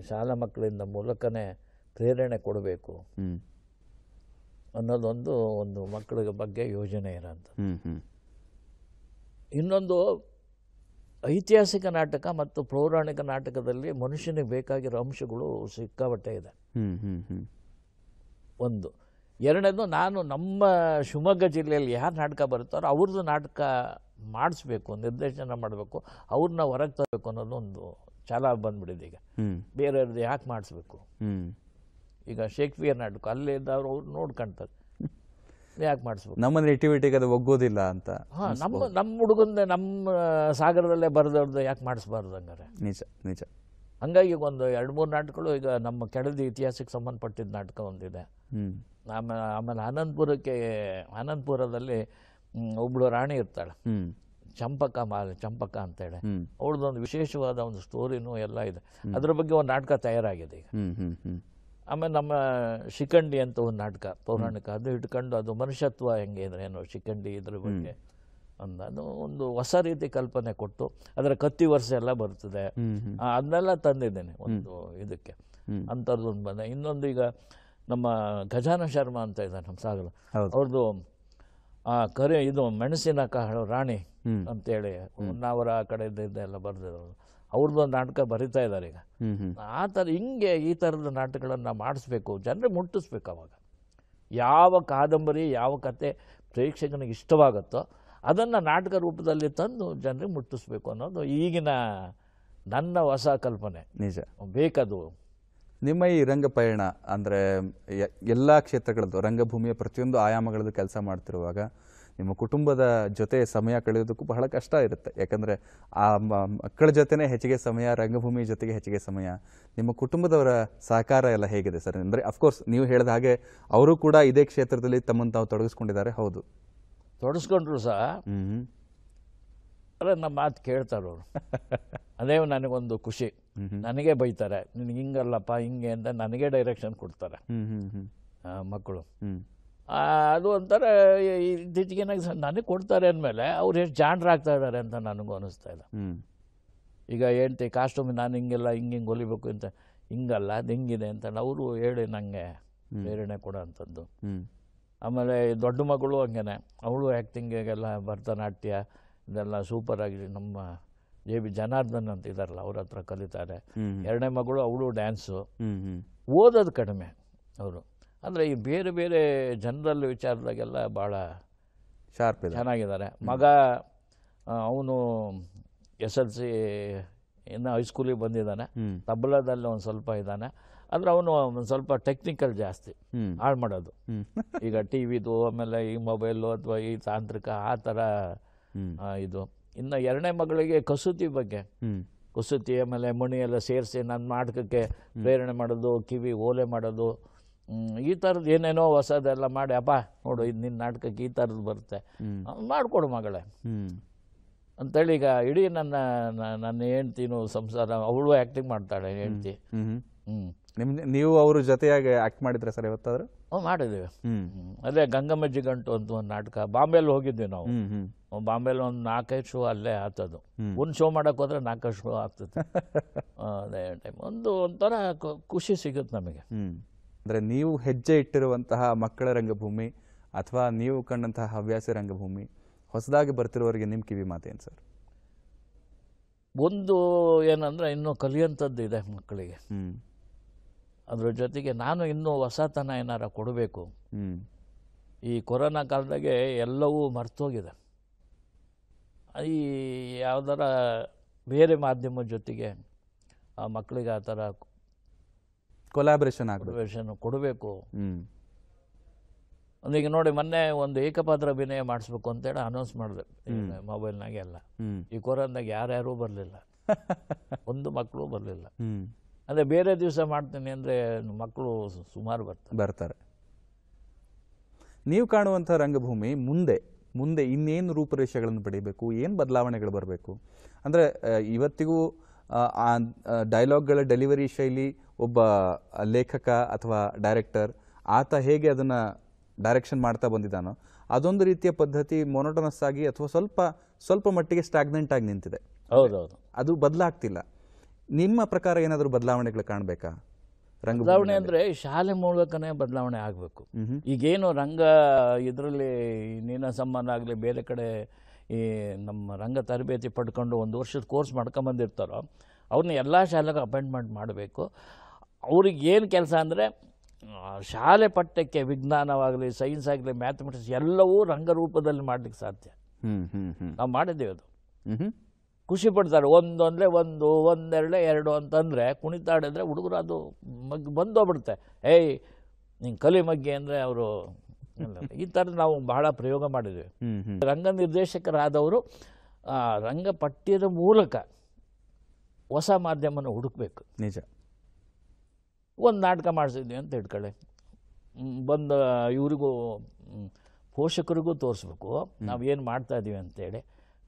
ಶಾಲಾ ಮಕ್ಕಳಿಂದ ಮೂಲಕನೇ ಪ್ರೇರಣೆ ಕೊಡಬೇಕು ಅನ್ನೋದೊಂದು ಒಂದು ಮಕ್ಕಳಿಗೆ ಬಗ್ಗೆ ಯೋಜನೆ ಇರೋಂಥ ಇನ್ನೊಂದು ಐತಿಹಾಸಿಕ ನಾಟಕ ಮತ್ತು ಪೌರಾಣಿಕ ನಾಟಕದಲ್ಲಿ ಮನುಷ್ಯನಿಗೆ ಬೇಕಾಗಿರೋ ಅಂಶಗಳು ಸಿಕ್ಕಾಪಟ್ಟೆ ಇದೆ ಒಂದು ಎರಡನೇದು ನಾನು ನಮ್ಮ ಶಿವಮೊಗ್ಗ ಜಿಲ್ಲೆಯಲ್ಲಿ ಯಾರು ನಾಟಕ ಬರುತ್ತಾರೋ ಅವ್ರದ್ದು ನಾಟಕ ಮಾಡಿಸ್ಬೇಕು ನಿರ್ದೇಶನ ಮಾಡಬೇಕು ಅವ್ರನ್ನ ಹೊರಗೆ ತರಬೇಕು ಅನ್ನೋದು ಒಂದು ಚಾಲ ಬಂದ್ಬಿಡಿದೆ ಈಗ ಬೇರೆಯವ್ರದ್ದು ಯಾಕೆ ಮಾಡಿಸ್ಬೇಕು ಈಗ ಶೇಕ್ಸ್ಪಿಯರ್ ನಾಟಕ ಅಲ್ಲೇ ಇದ್ದವ್ರು ಅವ್ರು ನೋಡ್ಕೊಂತಾರೆ ಯಾಕೆ ಮಾಡಿಸ್ಬೋದು ನಮ್ಮ ನೆಟಿವಿಟಿಗೆ ಅದು ಒಗ್ಗೋದಿಲ್ಲ ಅಂತ ಹಾಂ ನಮ್ಮ ನಮ್ಮ ಹುಡುಗಂದೆ ನಮ್ಮ ಸಾಗರದಲ್ಲೇ ಬರೆದವ್ರದ್ದು ಯಾಕೆ ಮಾಡಿಸ್ಬಾರ್ದು ಹಂಗಾರೆ ನಿಜ ನಿಜ ಹಂಗಾಗಿ ಒಂದು ಎರಡು ಮೂರು ನಾಟಕಗಳು ಈಗ ನಮ್ಮ ಕೆಳದಿ ಇತಿಹಾಸಕ್ಕೆ ಸಂಬಂಧಪಟ್ಟಿದ್ದ ನಾಟಕ ಒಂದಿದೆ ಆಮೇಲೆ ಆಮೇಲೆ ಅನಂತಪುರಕ್ಕೆ ಆನಂದಪುರದಲ್ಲಿ ಒಬ್ಳು ರಾಣಿ ಇರ್ತಾಳೆ ಚಂಪಕ ಮಾ ಚಂಪಕ ಅಂತೇಳಿ ಅವಳದೊಂದು ವಿಶೇಷವಾದ ಒಂದು ಸ್ಟೋರಿನೂ ಎಲ್ಲ ಇದೆ ಅದ್ರ ಬಗ್ಗೆ ಒಂದು ನಾಟಕ ತಯಾರಾಗಿದೆ ಈಗ ಆಮೇಲೆ ನಮ್ಮ ಶಿಖಂಡಿ ಅಂತ ಒಂದು ನಾಟಕ ಪೌರಾಣಿಕ ಅದು ಇಟ್ಕೊಂಡು ಅದು ಮನುಷ್ಯತ್ವ ಹೆಂಗೆ ಇದ್ರೆ ಏನು ಶಿಖಂಡಿ ಇದ್ರ ಬಗ್ಗೆ ಅನ್ನೋದು ಒಂದು ಹೊಸ ರೀತಿ ಕಲ್ಪನೆ ಕೊಟ್ಟು ಅದರ ಕತ್ತಿ ವರ್ಷ ಎಲ್ಲ ಬರ್ತದೆ ಅದನ್ನೆಲ್ಲ ತಂದಿದ್ದೇನೆ ಒಂದು ಇದಕ್ಕೆ ಅಂಥದ್ದೊಂದು ಬಂದೆ ಇನ್ನೊಂದು ಈಗ ನಮ್ಮ ಗಜಾನ ಶರ್ಮಾ ಅಂತ ಇದ್ದಾರೆ ನಮ್ಮ ಸಾಗರ ಅವ್ರದ್ದು ಆ ಕರೆ ಇದು ಮೆಣಸಿನ ಕಾಳು ರಾಣಿ ಅಂತೇಳಿ ಹೊನ್ನಾವರ ಆ ಕಡೆ ಇದ್ದೆಲ್ಲ ಬರೆದಿದ್ರು ಅವ್ರದ್ದು ಒಂದು ನಾಟಕ ಬರಿತಾ ಇದ್ದಾರೆ ಈಗ ಆ ಥರ ಹಿಂಗೆ ಈ ಥರದ ನಾಟಕಗಳನ್ನು ಮಾಡಿಸ್ಬೇಕು ಜನರು ಮುಟ್ಟಿಸ್ಬೇಕು ಅವಾಗ ಯಾವ ಕಾದಂಬರಿ ಯಾವ ಕತೆ ಪ್ರೇಕ್ಷಕನಿಗೆ ಇಷ್ಟವಾಗುತ್ತೋ ಅದನ್ನು ನಾಟಕ ರೂಪದಲ್ಲಿ ತಂದು ಜನರಿಗೆ ಮುಟ್ಟಿಸ್ಬೇಕು ಅನ್ನೋದು ಈಗಿನ ನನ್ನ ಹೊಸ ಕಲ್ಪನೆ ನಿಜ ಬೇಕದು ನಿಮ್ಮ ಈ ರಂಗ ಪಯಣ ಅಂದರೆ ಎಲ್ಲ ಕ್ಷೇತ್ರಗಳದ್ದು ರಂಗಭೂಮಿಯ ಪ್ರತಿಯೊಂದು ಆಯಾಮಗಳದ್ದು ಕೆಲಸ ಮಾಡ್ತಿರುವಾಗ ನಿಮ್ಮ ಕುಟುಂಬದ ಜೊತೆ ಸಮಯ ಕಳೆಯೋದಕ್ಕೂ ಬಹಳ ಕಷ್ಟ ಇರುತ್ತೆ ಯಾಕಂದರೆ ಆ ಮಕ್ಕಳ ಜೊತೆನೇ ಹೆಚ್ಚಿಗೆ ಸಮಯ ರಂಗಭೂಮಿ ಜೊತೆಗೆ ಹೆಚ್ಚಿಗೆ ಸಮಯ ನಿಮ್ಮ ಕುಟುಂಬದವರ ಸಹಕಾರ ಎಲ್ಲ ಹೇಗಿದೆ ಸರ್ ಅಂದರೆ ಅಫ್ಕೋರ್ಸ್ ನೀವು ಹೇಳಿದ ಹಾಗೆ ಅವರು ಕೂಡ ಇದೇ ಕ್ಷೇತ್ರದಲ್ಲಿ ತಮ್ಮನ್ನು ತಾವು ತೊಡಗಿಸ್ಕೊಂಡಿದ್ದಾರೆ ಹೌದು ತೊಡಗಿಸ್ಕೊಂಡ್ರು ಸಹ ಅಲ್ಲ ನಮ್ಮ ಮಾತು ಕೇಳ್ತಾರೆ ಅವರು ಅದೇ ನನಗೊಂದು ಖುಷಿ ನನಗೆ ಬೈತಾರೆ ನಿನಗೆ ಹಿಂಗಲ್ಲಪ್ಪ ಹಿಂಗೆ ಅಂತ ನನಗೆ ಡೈರೆಕ್ಷನ್ ಕೊಡ್ತಾರೆ ಮಕ್ಕಳು ಅದು ಒಂಥರ ಇತ್ತೀಚೆಗೆನಾಗಿ ನನಗೆ ಕೊಡ್ತಾರೆ ಅಂದಮೇಲೆ ಅವ್ರು ಎಷ್ಟು ಜಾಣರಾಗ್ತಾ ಇದ್ದಾರೆ ಅಂತ ನನಗೂ ಅನಿಸ್ತಾ ಇಲ್ಲ ಈಗ ಹೇಳ್ತಿ ಕಾಸ್ಟ್ಯೂಮ್ ನಾನು ಹಿಂಗೆಲ್ಲ ಹಿಂಗೆ ಹಿಂಗೆ ಹೊಲಿಬೇಕು ಅಂತ ಹಿಂಗಲ್ಲ ಅದು ಹಿಂಗಿದೆ ಅಂತ ಅವರು ಹೇಳಿ ನನಗೆ ಪ್ರೇರಣೆ ಅಂಥದ್ದು ಆಮೇಲೆ ದೊಡ್ಡ ಮಗಳು ಹಂಗೆನೆ ಅವಳು ಆ್ಯಕ್ಟಿಂಗಿಗೆಲ್ಲ ಭರತನಾಟ್ಯ ಇದೆಲ್ಲ ಸೂಪರಾಗಿ ನಮ್ಮ ಜೆ ಬಿ ಜನಾರ್ದನ್ ಅಂತ ಇದ್ದಾರಲ್ಲ ಅವ್ರ ಹತ್ರ ಕಲಿತಾರೆ ಎರಡನೇ ಮಗಳು ಅವಳು ಡ್ಯಾನ್ಸು ಓದೋದು ಕಡಿಮೆ ಅವರು ಅಂದರೆ ಈ ಬೇರೆ ಬೇರೆ ಜನರಲ್ ವಿಚಾರದಾಗೆಲ್ಲ ಭಾಳ ಶಾರ್ಪ್ ಚೆನ್ನಾಗಿದ್ದಾರೆ ಮಗ ಅವನು ಎಸ್ ಎಲ್ ಸಿ ಇನ್ನು ಹೈಸ್ಕೂಲಿಗೆ ಬಂದಿದ್ದಾನೆ ತಬಲದಲ್ಲಿ ಒಂದು ಸ್ವಲ್ಪ ಇದ್ದಾನೆ ಆದರೆ ಅವನು ಒಂದು ಸ್ವಲ್ಪ ಟೆಕ್ನಿಕಲ್ ಜಾಸ್ತಿ ಹಾಳು ಮಾಡೋದು ಈಗ ಟಿ ವಿದು ಆಮೇಲೆ ಈ ಮೊಬೈಲು ಅಥವಾ ಈ ತಾಂತ್ರಿಕ ಆ ಥರ ಇದು ಇನ್ನು ಎರಡನೇ ಮಗಳಿಗೆ ಕಸೂತಿ ಬಗ್ಗೆ ಕಸೂತಿ ಆಮೇಲೆ ಮಣಿಯೆಲ್ಲ ಸೇರಿಸಿ ನನ್ನ ನಾಟಕಕ್ಕೆ ಪ್ರೇರಣೆ ಮಾಡೋದು ಕಿವಿ ಓಲೆ ಮಾಡೋದು ಈ ಥರದ್ದು ಏನೇನೋ ಹೊಸದೆಲ್ಲ ಮಾಡಿ ಅಪ್ಪ ನೋಡು ಇದು ನಿನ್ನ ನಾಟಕಕ್ಕೆ ಈ ಥರದ್ದು ಬರುತ್ತೆ ಮಾಡಿಕೊಡು ಮಗಳೇ ಅಂತೇಳಿ ಈಗ ಇಡೀ ನನ್ನ ನನ್ನ ಹೆಂಡ್ತಿನೂ ಸಂಸಾರ ಅವಳು ಆ್ಯಕ್ಟಿಂಗ್ ಮಾಡ್ತಾಳೆ ಹೆಂಡ್ತಿ ಹ್ಞೂ ನಿಮ್ ನೀವು ಅವ್ರ ಜೊತೆಯಾಗಿ ಆ್ಯಕ್ಟ್ ಮಾಡಿದ್ರೆ ಸರ್ ಇವತ್ತಾದ್ರೆ ಹ್ಞೂ ಮಾಡಿದ್ದೀವಿ ಅದೇ ಗಂಗಮ್ಮಜ್ಜಿ ಗಂಟು ಅಂತ ಒಂದು ನಾಟಕ ಬಾಂಬೆಲಿ ಹೋಗಿದ್ವಿ ನಾವು ಬಾಂಬೆಲಿ ಒಂದು ನಾಲ್ಕೈದು ಶೋ ಅಲ್ಲೇ ಆತದು ಒಂದು ಶೋ ಮಾಡಕ್ ಹೋದ್ರೆ ನಾಲ್ಕೈದು ಶೋ ಆಗ್ತದೆ ಅದೇ ಟೈಮ್ ಒಂದು ಒಂಥರ ಖುಷಿ ಸಿಗುತ್ತೆ ನಮಗೆ ಅಂದರೆ ನೀವು ಹೆಜ್ಜೆ ಇಟ್ಟಿರುವಂತಹ ಮಕ್ಕಳ ರಂಗಭೂಮಿ ಅಥವಾ ನೀವು ಕಂಡಂತಹ ಹವ್ಯಾಸಿ ರಂಗಭೂಮಿ ಹೊಸದಾಗಿ ಬರ್ತಿರೋರಿಗೆ ನಿಮ್ಮ ಕಿವಿ ಮಾತೇನು ಸರ್ ಒಂದು ಏನಂದರೆ ಇನ್ನೂ ಕಲಿಯುವಂಥದ್ದು ಇದೆ ಮಕ್ಕಳಿಗೆ ಅದ್ರ ಜೊತೆಗೆ ನಾನು ಇನ್ನೂ ಹೊಸತನ ಏನಾರ ಕೊಡಬೇಕು ಈ ಕೊರೋನಾ ಕಾಲದಾಗೆ ಎಲ್ಲವೂ ಮರ್ತೋಗಿದೆ ಈ ಯಾವ್ದಾರ ಬೇರೆ ಮಾಧ್ಯಮದ ಜೊತೆಗೆ ಆ ಮಕ್ಕಳಿಗೆ ಆ ಥರ ಕೊಲಾಬ್ರೇಷನ್ ಕೊಲಾಬ್ರೇಷನ್ ಕೊಡಬೇಕು ಈಗ ನೋಡಿ ಮೊನ್ನೆ ಒಂದು ಏಕಪಾತ್ರ ಅಭಿನಯ ಮಾಡಿಸ್ಬೇಕು ಅಂತೇಳಿ ಅನೌನ್ಸ್ ಮಾಡಿದೆ ಮೊಬೈಲ್ನಾಗೆ ಎಲ್ಲ ಈ ಕೊರೋನಾಗ ಯಾರ್ಯಾರೂ ಬರಲಿಲ್ಲ ಒಂದು ಮಕ್ಕಳು ಬರಲಿಲ್ಲ ಅಂದ್ರೆ ಬೇರೆ ದಿವಸ ಮಾಡ್ತೀನಿ ಅಂದ್ರೆ ಮಕ್ಕಳು ಸುಮಾರು ಬರ್ತಾರೆ ಬರ್ತಾರೆ ನೀವು ಕಾಣುವಂಥ ರಂಗಭೂಮಿ ಮುಂದೆ ಮುಂದೆ ಇನ್ನೇನು ರೂಪುರೇಷೆಗಳನ್ನು ಪಡಿಬೇಕು ಏನು ಬದಲಾವಣೆಗಳು ಬರಬೇಕು ಅಂದರೆ ಇವತ್ತಿಗೂ ಆ ಡೈಲಾಗ್ಗಳ ಡೆಲಿವರಿ ಶೈಲಿ ಒಬ್ಬ ಲೇಖಕ ಅಥವಾ ಡೈರೆಕ್ಟರ್ ಆತ ಹೇಗೆ ಅದನ್ನು ಡೈರೆಕ್ಷನ್ ಮಾಡ್ತಾ ಬಂದಿದ್ದಾನೋ ಅದೊಂದು ರೀತಿಯ ಪದ್ಧತಿ ಮೊನೋಟನಸ್ ಆಗಿ ಅಥವಾ ಸ್ವಲ್ಪ ಸ್ವಲ್ಪ ಮಟ್ಟಿಗೆ ಸ್ಟಾಗ್ನೆಂಟ್ ಆಗಿ ನಿಂತಿದೆ ಹೌದೌದು ಅದು ಬದಲಾಗ್ತಿಲ್ಲ ನಿಮ್ಮ ಪ್ರಕಾರ ಏನಾದರೂ ಬದಲಾವಣೆಗಳು ಕಾಣಬೇಕಾ ರಂಗ ಬದಲಾವಣೆ ಅಂದರೆ ಶಾಲೆ ಮೂಲಕನೇ ಬದಲಾವಣೆ ಆಗಬೇಕು ಈಗೇನು ರಂಗ ಇದರಲ್ಲಿ ನೀನ ಸಂಬಂಧ ಆಗಲಿ ಬೇರೆ ಕಡೆ ಈ ನಮ್ಮ ರಂಗ ತರಬೇತಿ ಪಡ್ಕೊಂಡು ಒಂದು ವರ್ಷದ ಕೋರ್ಸ್ ಮಾಡ್ಕೊಂಬಂದಿರ್ತಾರೋ ಅವ್ರನ್ನ ಎಲ್ಲ ಶಾಲೆಗೆ ಅಪಾಯಿಂಟ್ಮೆಂಟ್ ಮಾಡಬೇಕು ಅವ್ರಿಗೆ ಏನು ಕೆಲಸ ಅಂದರೆ ಶಾಲೆ ಪಠ್ಯಕ್ಕೆ ವಿಜ್ಞಾನವಾಗಲಿ ಸೈನ್ಸ್ ಆಗಲಿ ಮ್ಯಾಥಮೆಟಿಕ್ಸ್ ಎಲ್ಲವೂ ರಂಗರೂಪದಲ್ಲಿ ಮಾಡಲಿಕ್ಕೆ ಸಾಧ್ಯ ನಾವು ಮಾಡಿದ್ದೀವಿ ಅದು ಖುಷಿ ಪಡ್ತಾರೆ ಒಂದು ಅಂದರೆ ಒಂದು ಒಂದೆರಡು ಎರಡು ಅಂತಂದರೆ ಕುಣಿತಾಡಿದ್ರೆ ಹುಡುಗರು ಅದು ಮಗ್ ಬಂದೋಗ್ಬಿಡುತ್ತೆ ಏಯ್ ನಿಂಗೆ ಕಲಿ ಮಗ್ಗಿ ಅಂದರೆ ಅವರು ಈ ಥರ ನಾವು ಬಹಳ ಪ್ರಯೋಗ ಮಾಡಿದ್ವಿ ರಂಗ ನಿರ್ದೇಶಕರಾದವರು ರಂಗಪಠ್ಯದ ಮೂಲಕ ಹೊಸ ಮಾಧ್ಯಮನ ಹುಡುಕ್ಬೇಕು ನಿಜ ಒಂದು ನಾಟಕ ಮಾಡಿಸಿದ್ವಿ ಅಂತ ಇಟ್ಕೊಳ್ಳಿ ಬಂದು ಇವರಿಗೂ ಪೋಷಕರಿಗೂ ತೋರಿಸ್ಬೇಕು ನಾವು ಏನು ಮಾಡ್ತಾ ಇದ್ದೀವಿ ಅಂತೇಳಿ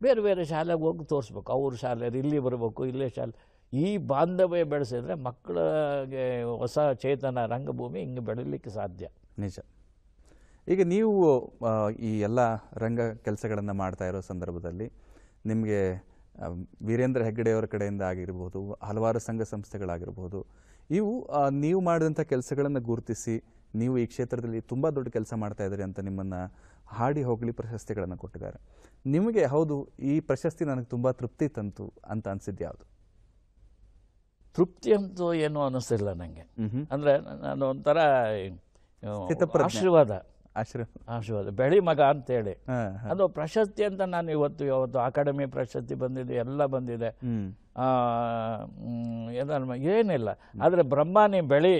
ಬೇರೆ ಬೇರೆ ಶಾಲೆಗೆ ಹೋಗಿ ತೋರಿಸ್ಬೇಕು ಅವ್ರ ಶಾಲೆಯಲ್ಲಿ ಇಲ್ಲಿ ಬರಬೇಕು ಇಲ್ಲೇ ಶಾಲೆ ಈ ಬಾಂಧವ್ಯ ಬೆಳೆಸಿದ್ರೆ ಮಕ್ಕಳಿಗೆ ಹೊಸ ಚೇತನ ರಂಗಭೂಮಿ ಹಿಂಗೆ ಬೆಳೀಲಿಕ್ಕೆ ಸಾಧ್ಯ ನಿಜ ಈಗ ನೀವು ಈ ಎಲ್ಲ ರಂಗ ಕೆಲಸಗಳನ್ನು ಮಾಡ್ತಾ ಇರೋ ಸಂದರ್ಭದಲ್ಲಿ ನಿಮಗೆ ವೀರೇಂದ್ರ ಹೆಗ್ಗಡೆಯವರ ಕಡೆಯಿಂದ ಆಗಿರ್ಬೋದು ಹಲವಾರು ಸಂಘ ಸಂಸ್ಥೆಗಳಾಗಿರ್ಬೋದು ಇವು ನೀವು ಮಾಡಿದಂಥ ಕೆಲಸಗಳನ್ನು ಗುರುತಿಸಿ ನೀವು ಈ ಕ್ಷೇತ್ರದಲ್ಲಿ ತುಂಬ ದೊಡ್ಡ ಕೆಲಸ ಮಾಡ್ತಾ ಇದ್ದೀರಿ ಅಂತ ನಿಮ್ಮನ್ನು ಹಾಡಿ ಹೋಗಲಿ ಪ್ರಶಸ್ತಿಗಳನ್ನು ಕೊಟ್ಟಿದ್ದಾರೆ ನಿಮಗೆ ಹೌದು ಈ ಪ್ರಶಸ್ತಿ ನನಗೆ ತುಂಬ ತೃಪ್ತಿ ತಂತು ಅಂತ ಅನಿಸಿದ್ದು ಯಾವುದು ತೃಪ್ತಿ ಅಂತೂ ಏನೂ ಅನ್ನಿಸ್ತಿಲ್ಲ ನನಗೆ ಅಂದರೆ ನಾನು ಒಂಥರ ಆಶೀರ್ವಾದ ಆಶೀರ್ವಾದ ಬೆಳಿ ಮಗ ಅಂತೇಳಿ ಅದು ಪ್ರಶಸ್ತಿ ಅಂತ ನಾನು ಇವತ್ತು ಇವತ್ತು ಅಕಾಡೆಮಿ ಪ್ರಶಸ್ತಿ ಬಂದಿದೆ ಎಲ್ಲ ಬಂದಿದೆ ಏನಿಲ್ಲ ಆದರೆ ಬ್ರಹ್ಮಾನಿ ಬೆಳಿ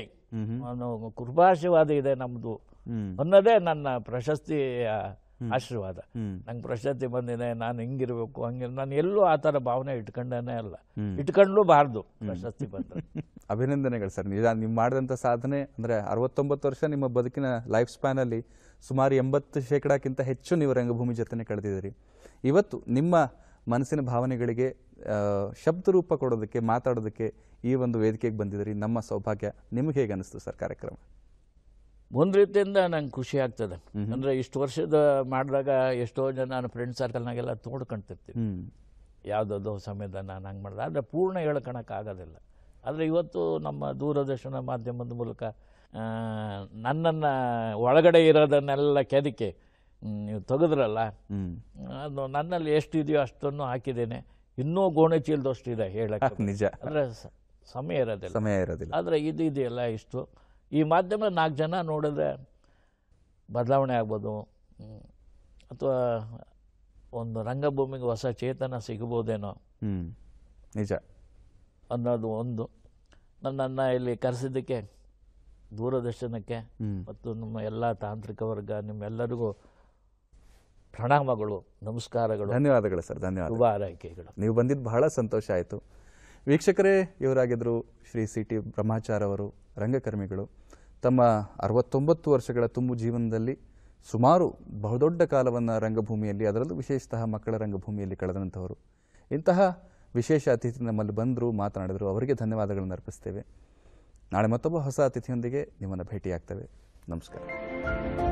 ಕೃಪಾಶೀರ್ವಾದ ಇದೆ ನಮ್ಮದು ಅನ್ನೋದೇ ನನ್ನ ಪ್ರಶಸ್ತಿಯ ಆಶೀರ್ವಾದ ನಂಗೆ ಪ್ರಶಸ್ತಿ ಬಂದಿದೆ ನಾನು ಹಿಂಗಿರ್ಬೇಕು ಹಂಗಿರ್ ನಾನು ಎಲ್ಲೂ ಆ ಥರ ಭಾವನೆ ಇಟ್ಕೊಂಡೇ ಅಲ್ಲ ಬಾರದು ಪ್ರಶಸ್ತಿ ಬಂದ್ ಅಭಿನಂದನೆಗಳು ಸರ್ ನೀವು ನೀವು ಮಾಡಿದಂಥ ಸಾಧನೆ ಅಂದರೆ ಅರವತ್ತೊಂಬತ್ತು ವರ್ಷ ನಿಮ್ಮ ಬದುಕಿನ ಲೈಫ್ ಸ್ಪ್ಯಾನಲ್ಲಿ ಸುಮಾರು ಎಂಬತ್ತು ಶೇಕಡಕ್ಕಿಂತ ಹೆಚ್ಚು ನೀವು ರಂಗಭೂಮಿ ಜೊತೆನೆ ಕಳೆದಿದ್ದೀರಿ ಇವತ್ತು ನಿಮ್ಮ ಮನಸ್ಸಿನ ಭಾವನೆಗಳಿಗೆ ಶಬ್ದ ರೂಪ ಕೊಡೋದಕ್ಕೆ ಮಾತಾಡೋದಕ್ಕೆ ಈ ಒಂದು ವೇದಿಕೆಗೆ ಬಂದಿದ್ದೀರಿ ನಮ್ಮ ಸೌಭಾಗ್ಯ ನಿಮಗೆ ಹೇಗೆ ಅನಿಸ್ತು ಸರ್ ಕಾರ್ಯಕ್ರಮ ಒಂದು ರೀತಿಯಿಂದ ನಂಗೆ ಖುಷಿ ಆಗ್ತದೆ ಅಂದರೆ ಇಷ್ಟು ವರ್ಷದ ಮಾಡಿದಾಗ ಎಷ್ಟೋ ಜನ ನಾನು ಫ್ರೆಂಡ್ ಸರ್ಕಲ್ನಾಗೆಲ್ಲ ತೋಡ್ಕೊಂತಿರ್ತೀನಿ ಯಾವುದೋ ಸಮಯದ ನಾನು ಹಂಗೆ ಮಾಡಿದೆ ಆದರೆ ಪೂರ್ಣ ಹೇಳ್ಕೊಳಕ್ಕಾಗೋದಿಲ್ಲ ಆದರೆ ಇವತ್ತು ನಮ್ಮ ದೂರದರ್ಶನ ಮಾಧ್ಯಮದ ಮೂಲಕ ನನ್ನನ್ನು ಒಳಗಡೆ ಇರೋದನ್ನೆಲ್ಲ ಕೆದಕ್ಕೆ ನೀವು ತೆಗೆದ್ರಲ್ಲ ಅದು ನನ್ನಲ್ಲಿ ಎಷ್ಟಿದೆಯೋ ಅಷ್ಟನ್ನು ಹಾಕಿದ್ದೇನೆ ಇನ್ನೂ ಗೋಣೆ ಇದೆ ಹೇಳಕ್ಕೆ ನಿಜ ಅಂದರೆ ಸಮಯ ಇರೋದಿಲ್ಲ ಸಮಯ ಇರೋದಿಲ್ಲ ಆದರೆ ಇದು ಇದೆಯಲ್ಲ ಇಷ್ಟು ಈ ಮಾಧ್ಯಮ ನಾಲ್ಕು ಜನ ನೋಡಿದ್ರೆ ಬದಲಾವಣೆ ಆಗ್ಬೋದು ಅಥವಾ ಒಂದು ರಂಗಭೂಮಿಗೆ ಹೊಸ ಚೇತನ ಸಿಗಬಹುದೇನೋ ನಿಜ ಅನ್ನೋದು ಒಂದು ನನ್ನನ್ನು ಇಲ್ಲಿ ಕರೆಸಿದ್ದಕ್ಕೆ ದೂರದರ್ಶನಕ್ಕೆ ಮತ್ತು ನಮ್ಮ ಎಲ್ಲ ತಾಂತ್ರಿಕ ವರ್ಗ ನಿಮ್ಮೆಲ್ಲರಿಗೂ ಪ್ರಣಾಮಗಳು ನಮಸ್ಕಾರಗಳು ಧನ್ಯವಾದಗಳು ಸರ್ ಧನ್ಯವಾದ ಶುಭ ಆರೈಕೆಗಳು ನೀವು ಬಂದಿದ್ದು ಬಹಳ ಸಂತೋಷ ಆಯಿತು ವೀಕ್ಷಕರೇ ಇವರಾಗಿದ್ದರು ಶ್ರೀ ಸಿ ಟಿ ಬ್ರಹ್ಮಾಚಾರ್ ಅವರು ರಂಗಕರ್ಮಿಗಳು ತಮ್ಮ ಅರವತ್ತೊಂಬತ್ತು ವರ್ಷಗಳ ತುಂಬು ಜೀವನದಲ್ಲಿ ಸುಮಾರು ಬಹುದೊಡ್ಡ ಕಾಲವನ್ನು ರಂಗಭೂಮಿಯಲ್ಲಿ ಅದರಲ್ಲೂ ವಿಶೇಷತಃ ಮಕ್ಕಳ ರಂಗಭೂಮಿಯಲ್ಲಿ ಕಳೆದಂಥವರು ಇಂತಹ ವಿಶೇಷ ಅತಿಥಿ ನಮ್ಮಲ್ಲಿ ಬಂದರು ಮಾತನಾಡಿದರು ಅವರಿಗೆ ಧನ್ಯವಾದಗಳನ್ನು ಅರ್ಪಿಸ್ತೇವೆ ನಾಳೆ ಮತ್ತೊಬ್ಬ ಹೊಸ ಅತಿಥಿಯೊಂದಿಗೆ ನಿಮ್ಮನ್ನು ಭೇಟಿಯಾಗ್ತೇವೆ ನಮಸ್ಕಾರ